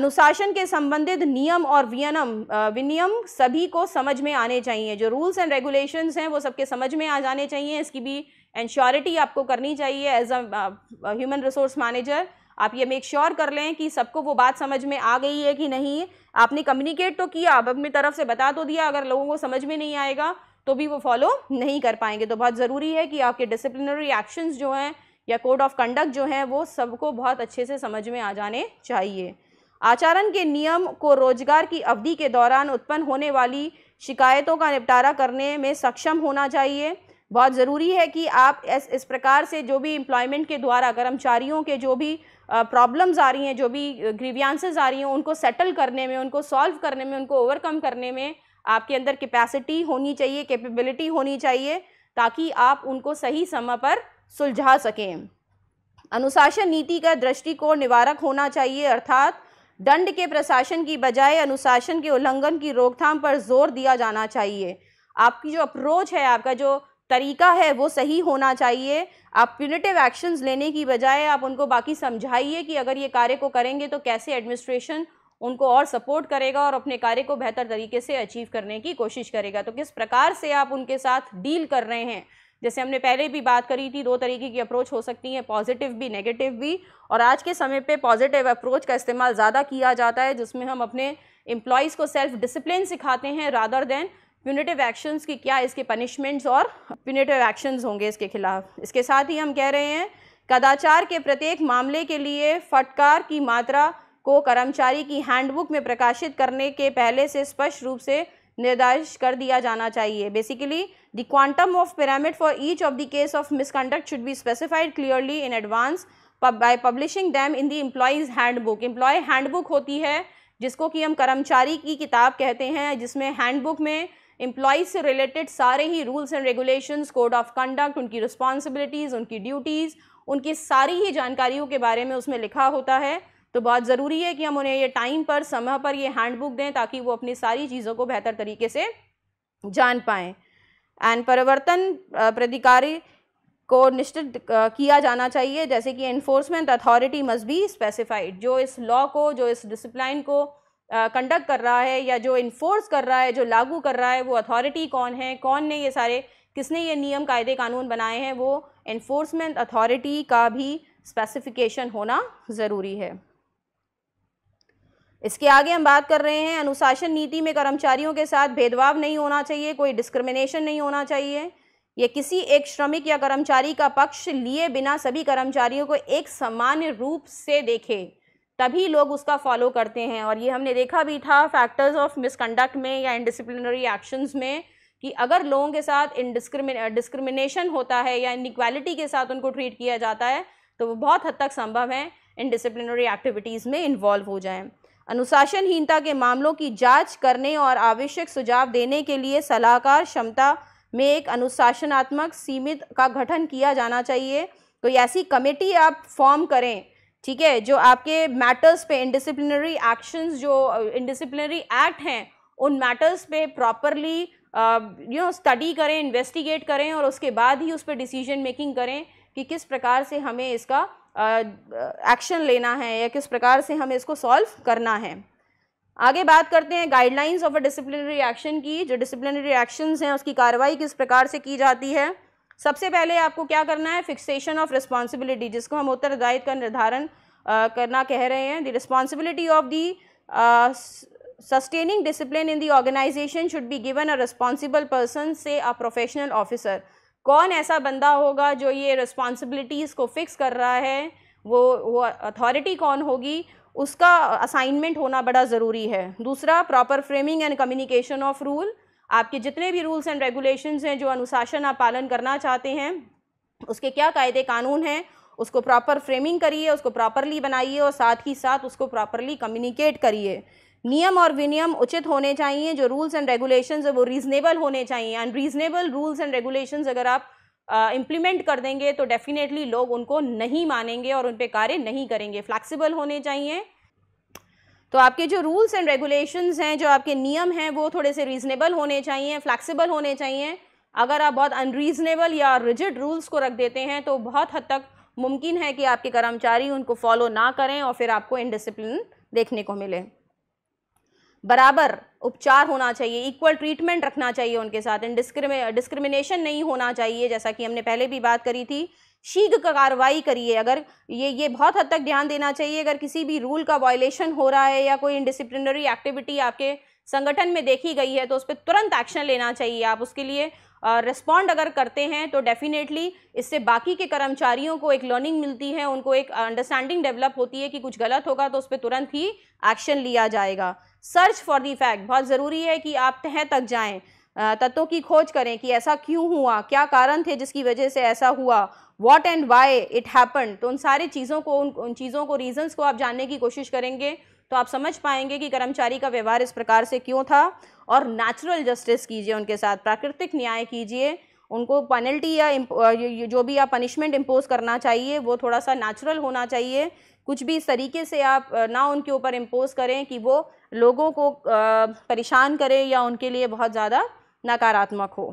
अनुशासन के संबंधित नियम और वियनम विनियम सभी को समझ में आने चाहिए जो रूल्स एंड रेगुलेशंस हैं वो सबके समझ में आ जाने चाहिए इसकी भी एंड आपको करनी चाहिए as a human resource manager आप ये मेक श्योर sure कर लें कि सबको वो बात समझ में आ गई है कि नहीं आपने कम्युनिकेट तो किया अब अपनी तरफ से बता तो दिया अगर लोगों को समझ में नहीं आएगा तो भी वो फॉलो नहीं कर पाएंगे तो बहुत ज़रूरी है कि आपके डिसिप्लिनरी एक्शंस जो हैं या कोड ऑफ कंडक्ट जो हैं वो सबको बहुत अच्छे से समझ में आ जाने चाहिए आचरण के नियम को रोजगार की अवधि के दौरान उत्पन्न होने वाली शिकायतों का निपटारा करने में सक्षम होना चाहिए बहुत ज़रूरी है कि आप इस इस प्रकार से जो भी एम्प्लॉयमेंट के द्वारा कर्मचारियों के जो भी प्रॉब्लम्स आ रही हैं जो भी ग्रीवियांसेस आ रही हैं उनको सेटल करने में उनको सॉल्व करने में उनको ओवरकम करने में आपके अंदर कैपेसिटी होनी चाहिए कैपेबिलिटी होनी चाहिए ताकि आप उनको सही समय पर सुलझा सकें अनुशासन नीति का दृष्टिकोण निवारक होना चाहिए अर्थात दंड के प्रशासन की बजाय अनुशासन के उल्लंघन की रोकथाम पर जोर दिया जाना चाहिए आपकी जो अप्रोच है आपका जो तरीका है वो सही होना चाहिए आप प्यूनिटिव एक्शंस लेने की बजाय आप उनको बाकी समझाइए कि अगर ये कार्य को करेंगे तो कैसे एडमिनिस्ट्रेशन उनको और सपोर्ट करेगा और अपने कार्य को बेहतर तरीके से अचीव करने की कोशिश करेगा तो किस प्रकार से आप उनके साथ डील कर रहे हैं जैसे हमने पहले भी बात करी थी दो तरीके की अप्रोच हो सकती हैं पॉजिटिव भी नेगेटिव भी और आज के समय पे पॉजिटिव अप्रोच का इस्तेमाल ज़्यादा किया जाता है जिसमें हम अपने एम्प्लॉयज़ को सेल्फ डिसिप्लिन सिखाते हैं रादर देन प्यूनिटिव एक्शंस की क्या इसके पनिशमेंट्स और प्यूनिटिव एक्शंस होंगे इसके खिलाफ इसके साथ ही हम कह रहे हैं कदाचार के प्रत्येक मामले के लिए फटकार की मात्रा को कर्मचारी की हैंडबुक में प्रकाशित करने के पहले से स्पष्ट रूप से निर्देश कर दिया जाना चाहिए basically the quantum of pyramid for each of the case of misconduct should be specified clearly in advance by publishing them in the employees handbook employee handbook होती है जिसको कि हम कर्मचारी की किताब कहते हैं जिसमें हैंडबुक में एम्प्लॉज से रिलेटेड सारे ही rules and regulations code of conduct उनकी रिस्पॉन्सिबिलिटीज़ उनकी ड्यूटीज़ उनकी सारी ही जानकारियों के बारे में उसमें लिखा होता है तो बहुत ज़रूरी है कि हम उन्हें ये टाइम पर समय पर ये हैंडबुक दें ताकि वो अपनी सारी चीज़ों को बेहतर तरीके से जान पाएँ एंड परिवर्तन प्रधिकारी को निश्चित किया जाना चाहिए जैसे कि enforcement authority must be specified जो इस लॉ को जो इस डिसिप्लिन को कंडक्ट कर रहा है या जो इन्फोर्स कर रहा है जो लागू कर रहा है वो अथॉरिटी कौन है कौन ने ये सारे किसने ये नियम कायदे कानून बनाए हैं वो इन्फोर्समेंट अथॉरिटी का भी स्पेसिफिकेशन होना ज़रूरी है इसके आगे हम बात कर रहे हैं अनुशासन नीति में कर्मचारियों के साथ भेदभाव नहीं होना चाहिए कोई डिस्क्रिमिनेशन नहीं होना चाहिए यह किसी एक श्रमिक या कर्मचारी का पक्ष लिए बिना सभी कर्मचारियों को एक सामान्य रूप से देखे तभी लोग उसका फॉलो करते हैं और ये हमने देखा भी था फैक्टर्स ऑफ मिसकंडक्ट में या इनडिसिप्लिनरी एक्शंस में कि अगर लोगों के साथ इनडिस्क्रिमिने डिस्क्रिमिनेशन होता है या इनक्वालिटी के साथ उनको ट्रीट किया जाता है तो वो बहुत हद तक संभव है इनडिसिप्लिनरी एक्टिविटीज़ में इन्वॉल्व हो जाएं अनुशासनहीनता के मामलों की जांच करने और आवश्यक सुझाव देने के लिए सलाहकार क्षमता में एक अनुशासनात्मक सीमित का गठन किया जाना चाहिए कोई ऐसी कमेटी आप फॉर्म करें ठीक है जो आपके मैटर्स पे इंडिसिप्लिनरी एक्शंस जो इनडिसिप्लिनरी uh, एक्ट हैं उन मैटर्स पे प्रॉपरली यू नो स्टडी करें इन्वेस्टिगेट करें और उसके बाद ही उस पर डिसीजन मेकिंग करें कि किस प्रकार से हमें इसका एक्शन uh, uh लेना है या किस प्रकार से हमें इसको सॉल्व करना है आगे बात करते हैं guidelines of a disciplinary action की जो डिसिप्लिनरी एक्शंस हैं उसकी कार्रवाई किस प्रकार से की जाती है सबसे पहले आपको क्या करना है फिक्सेशन ऑफ रिस्पॉन्सिबिलिटी जिसको हम उत्तरदायित्व का निर्धारण करना कह रहे हैं the responsibility of the sustaining discipline in the organisation should be given a responsible person से अ प्रोफेशनल ऑफिसर कौन ऐसा बंदा होगा जो ये रिस्पॉन्सिबिलिटीज़ को फिक्स कर रहा है वो वो अथॉरिटी कौन होगी उसका असाइनमेंट होना बड़ा ज़रूरी है दूसरा proper framing and communication of rule आपके जितने भी रूल्स एंड रेगुलेशंस हैं जो अनुशासन आप पालन करना चाहते हैं उसके क्या कायदे कानून हैं उसको प्रॉपर फ्रेमिंग करिए उसको प्रॉपरली बनाइए और साथ ही साथ उसको प्रॉपरली कम्युनिकेट करिए नियम और विनियम उचित होने चाहिए जो रूल्स एंड रेगुलेशंस है वो रीज़नेबल होने चाहिए रीजनेबल रूल्स एंड रेगुलेशंस अगर आप इम्प्लीमेंट uh, कर देंगे तो डेफ़िनेटली लोग उनको नहीं मानेंगे और उन पर कार्य नहीं करेंगे फ्लैक्सीबल होने चाहिए तो आपके जो रूल्स एंड रेगुलेशंस हैं जो आपके नियम हैं वो थोड़े से रीज़नेबल होने चाहिए फ्लैक्सीबल होने चाहिए अगर आप बहुत अनरीज़नेबल या रिजिड रूल्स को रख देते हैं तो बहुत हद तक मुमकिन है कि आपके कर्मचारी उनको फॉलो ना करें और फिर आपको इनडिसिप्लिन देखने को मिले बराबर उपचार होना चाहिए इक्वल ट्रीटमेंट रखना चाहिए उनके साथ इन डिस्क्रिमिनेशन नहीं होना चाहिए जैसा कि हमने पहले भी बात करी थी शीघ्र कार्रवाई करिए अगर ये ये बहुत हद तक ध्यान देना चाहिए अगर किसी भी रूल का वायलेशन हो रहा है या कोई इंडिसिप्लिनरी एक्टिविटी आपके संगठन में देखी गई है तो उस पर तुरंत एक्शन लेना चाहिए आप उसके लिए रिस्पॉन्ड अगर करते हैं तो डेफिनेटली इससे बाकी के कर्मचारियों को एक लर्निंग मिलती है उनको एक अंडरस्टैंडिंग डेवलप होती है कि कुछ गलत होगा तो उस पर तुरंत ही एक्शन लिया जाएगा सर्च फॉर दी फैक्ट बहुत ज़रूरी है कि आप तह तक जाएं तत्वों की खोज करें कि ऐसा क्यों हुआ क्या कारण थे जिसकी वजह से ऐसा हुआ what and why it happen तो उन सारी चीज़ों को उन, उन चीज़ों को रीजन्स को आप जानने की कोशिश करेंगे तो आप समझ पाएंगे कि कर्मचारी का व्यवहार इस प्रकार से क्यों था और नेचुरल जस्टिस कीजिए उनके साथ प्राकृतिक न्याय कीजिए उनको पेनल्टी या जो भी आप पनिशमेंट इम्पोज करना चाहिए वो थोड़ा सा नेचुरल होना चाहिए कुछ भी इस तरीके से आप ना उनके ऊपर इम्पोज करें कि वो लोगों को परेशान करें या उनके लिए बहुत ज़्यादा नकारात्मक हो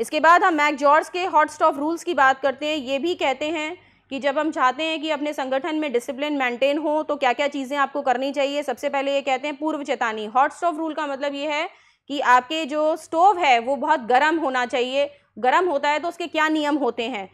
इसके बाद हम मैक जॉर्ज के हॉट स्टॉप रूल्स की बात करते हैं ये भी कहते हैं कि जब हम चाहते हैं कि अपने संगठन में डिसिप्लिन मेंटेन हो तो क्या क्या चीज़ें आपको करनी चाहिए सबसे पहले ये कहते हैं पूर्व चेतावनी हॉट स्टॉप रूल का मतलब ये है कि आपके जो स्टोव है वो बहुत गर्म होना चाहिए गर्म होता है तो उसके क्या नियम होते हैं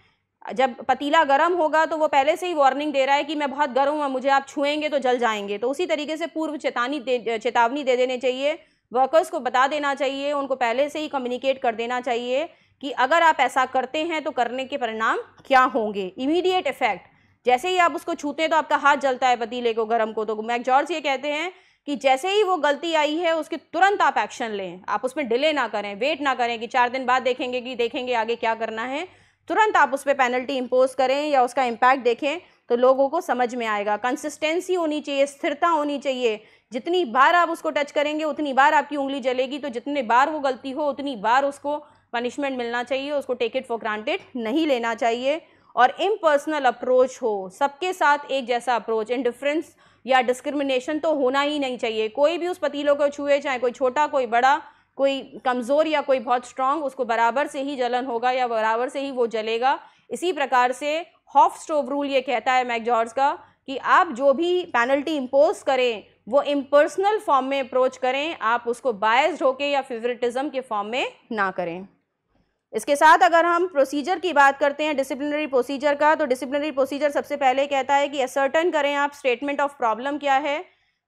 जब पतीला गर्म होगा तो वो पहले से ही वार्निंग दे रहा है कि मैं बहुत गर्म हूँ मुझे आप छुएंगे तो जल जाएंगे तो उसी तरीके से पूर्व चेतावनी दे चेतावनी दे देने चाहिए वर्कर्स को बता देना चाहिए उनको पहले से ही कम्युनिकेट कर देना चाहिए कि अगर आप ऐसा करते हैं तो करने के परिणाम क्या होंगे इमीडिएट इफेक्ट जैसे ही आप उसको छूते हैं तो आपका हाथ जलता है पतीले को गर्म को तो मैक जॉर्ज ये कहते हैं कि जैसे ही वो गलती आई है उसके तुरंत आप एक्शन लें आप उसमें डिले ना करें वेट ना करें कि चार दिन बाद देखेंगे कि देखेंगे आगे क्या करना है तुरंत आप उस पर पेनल्टी इम्पोज करें या उसका इम्पैक्ट देखें तो लोगों को समझ में आएगा कंसिस्टेंसी होनी चाहिए स्थिरता होनी चाहिए जितनी बार आप उसको टच करेंगे उतनी बार आपकी उंगली जलेगी तो जितने बार वो गलती हो उतनी बार उसको पनिशमेंट मिलना चाहिए उसको टेक इट फॉर ग्रांटेड नहीं लेना चाहिए और इम्पर्सनल अप्रोच हो सबके साथ एक जैसा अप्रोच इनडिफरेंस या डिस्क्रिमिनेशन तो होना ही नहीं चाहिए कोई भी उस पतीलों को छुए चाहे कोई छोटा कोई बड़ा कोई कमज़ोर या कोई बहुत स्ट्रांग उसको बराबर से ही जलन होगा या बराबर से ही वो जलेगा इसी प्रकार से हॉफ स्टोव रूल ये कहता है मैक जॉर्ज का कि आप जो भी पेनल्टी इम्पोज करें वो इम्पर्सनल फॉर्म में अप्रोच करें आप उसको बायस होके या फेवरेटिज्म के फॉर्म में ना करें इसके साथ अगर हम प्रोसीजर की बात करते हैं डिसिप्लिनरी प्रोसीजर का तो डिसिप्लिनरी प्रोसीजर सबसे पहले कहता है कि असर्टन करें आप स्टेटमेंट ऑफ प्रॉब्लम क्या है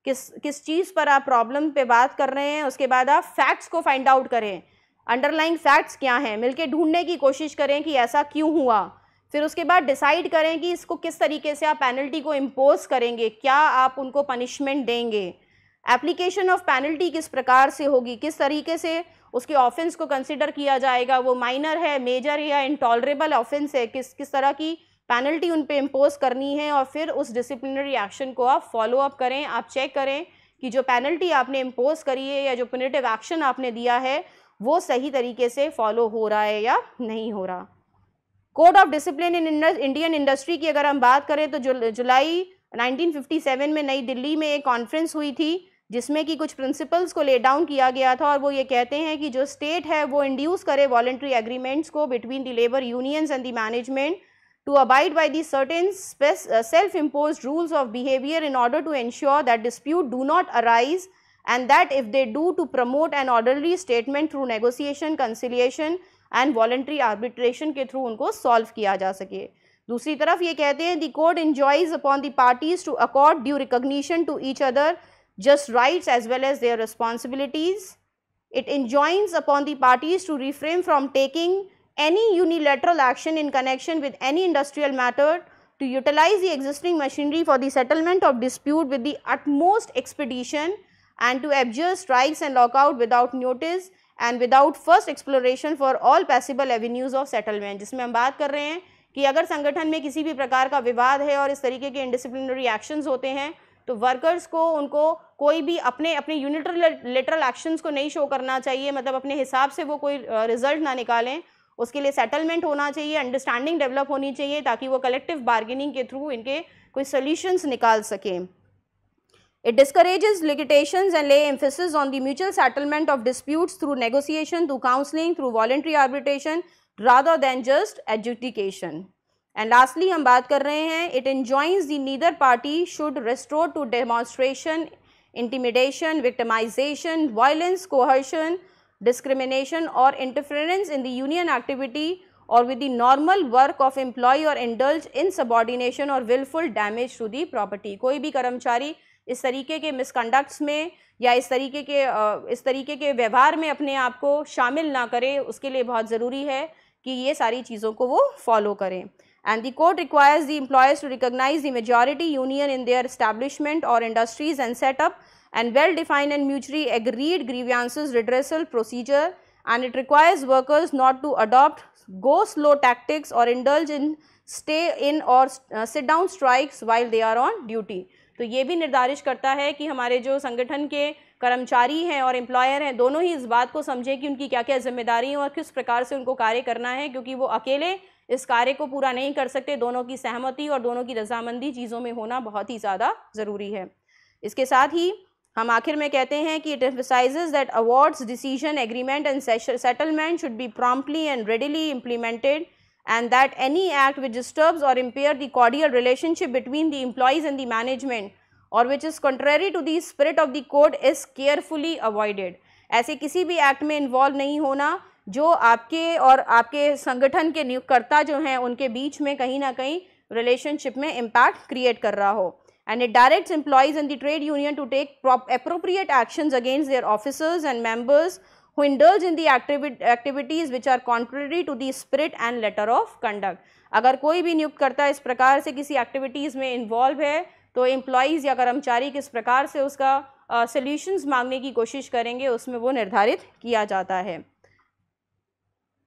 किस किस चीज़ पर आप प्रॉब्लम पे बात कर रहे हैं उसके बाद आप फैक्ट्स को फाइंड आउट करें अंडरलाइंग फैक्ट्स क्या हैं मिलके ढूंढने की कोशिश करें कि ऐसा क्यों हुआ फिर उसके बाद डिसाइड करें कि इसको किस तरीके से आप पेनल्टी को इम्पोज करेंगे क्या आप उनको पनिशमेंट देंगे एप्लीकेशन ऑफ पेनल्टी किस प्रकार से होगी किस तरीके से उसके ऑफेंस को कंसिडर किया जाएगा वो माइनर है मेजर है या इंटॉलरेबल ऑफेंस है किस किस तरह की पेनल्टी उन पर इम्पोज करनी है और फिर उस डिसिप्लिनरी एक्शन को आप फॉलो अप करें आप चेक करें कि जो पेनल्टी आपने इम्पोज करी है या जो पुनिटिव एक्शन आपने दिया है वो सही तरीके से फॉलो हो रहा है या नहीं हो रहा code of discipline in Indian industry की अगर हम बात करें तो जुलाई 1957 में नई दिल्ली में एक कॉन्फ्रेंस हुई थी जिसमें कि कुछ प्रिंसिपल्स को ले डाउन किया गया था और वो ये कहते हैं कि जो स्टेट है वो इंड्यूस करे वॉलेंट्री एग्रीमेंट्स को between the labour unions and the management to abide by the certain self impose rules of behaviour in order to ensure that dispute do not arise and that if they do to promote an orderly statement through negotiation conciliation and voluntary arbitration के through उनको सॉल्व किया जा सके दूसरी तरफ ये कहते हैं the court enjoins upon the parties to accord due recognition to each other just rights as well as their responsibilities it enjoins upon the parties to refrain from taking any unilateral action in connection with any industrial matter to utilise the existing machinery for the settlement of dispute with the utmost expedition and to observe strikes and lockout without notice and without first exploration for all possible avenues of settlement जिसमें हम बात कर रहे हैं कि अगर संगठन में किसी भी प्रकार का विवाद है और इस तरीके के इंडिसिप्लिनरी एक्शंस होते हैं तो वर्कर्स को उनको कोई भी अपने अपने लेटरल एक्शंस को नहीं शो करना चाहिए मतलब अपने हिसाब से वो कोई रिजल्ट ना निकालें उसके लिए सेटलमेंट होना चाहिए अंडरस्टैंडिंग डेवलप होनी चाहिए ताकि वो कलेक्टिव बार्गेनिंग के थ्रू इनके कोई सोल्यूशंस निकाल सकें It discourages litigations and lay emphasis on the mutual settlement of disputes through negotiation, through counseling, through voluntary arbitration rather than just adjudication. And lastly, हम बात कर रहे हैं enjoins the neither party should restore to demonstration, intimidation, victimization, violence, coercion, discrimination or interference in the union activity or with the normal work of employee or indulge in subordination or willful damage to the property. कोई भी इस तरीके के मिसकंडक्ट्स में या इस तरीके के इस तरीके के व्यवहार में अपने आप को शामिल ना करें उसके लिए बहुत ज़रूरी है कि ये सारी चीज़ों को वो फॉलो करें and the court requires the employees to recognise the majority union in their establishment और industries and set up and well defined and mutually agreed grievances redressal procedure and it requires workers not to adopt go slow tactics और indulge in stay in और sit down strikes while they are on duty तो ये भी निर्धारित करता है कि हमारे जो संगठन के कर्मचारी हैं और एम्प्लॉयर हैं दोनों ही इस बात को समझें कि उनकी क्या क्या जिम्मेदारी हैं और किस प्रकार से उनको कार्य करना है क्योंकि वो अकेले इस कार्य को पूरा नहीं कर सकते दोनों की सहमति और दोनों की रजामंदी चीज़ों में होना बहुत ही ज़्यादा ज़रूरी है इसके साथ ही हम आखिर में कहते हैं कि it emphasises that awards decision agreement and settlement should be promptly and readily implemented and that any act which disturbs or impairs the cordial relationship between the employees and the management or which is contrary to the spirit of the code is carefully avoided. ऐसे किसी भी act में involved नहीं होना जो आपके और आपके संगठन के नियुक्तकर्ता जो हैं उनके बीच में कहीं ना कहीं relationship में impact create कर रहा हो and it directs employees and the trade union to take appropriate actions against their officers and members who indulge in the activi activities which are contrary to the spirit and letter of conduct. अगर कोई भी नियुक्तकर्ता इस प्रकार से किसी activities में involve है तो एम्प्लॉयज़ या कर्मचारी किस प्रकार से उसका सोल्यूशंस uh, मांगने की कोशिश करेंगे उसमें वो निर्धारित किया जाता है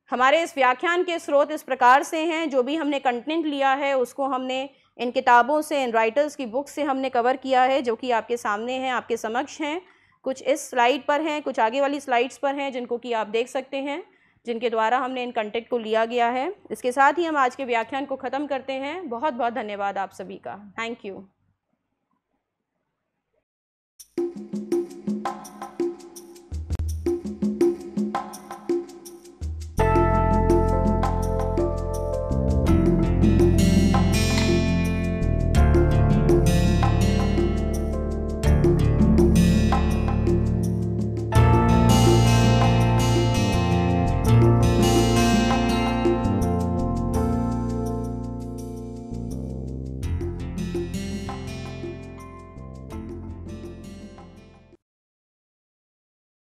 हमारे इस व्याख्यान के स्रोत इस प्रकार से हैं जो भी हमने कंटेंट लिया है उसको हमने इन किताबों से इन राइटर्स की बुक से हमने कवर किया है जो कि आपके सामने हैं आपके समक्ष हैं कुछ इस स्लाइड पर हैं कुछ आगे वाली स्लाइड्स पर हैं जिनको कि आप देख सकते हैं जिनके द्वारा हमने इन कंटेंट को लिया गया है इसके साथ ही हम आज के व्याख्यान को ख़त्म करते हैं बहुत बहुत धन्यवाद आप सभी का थैंक यू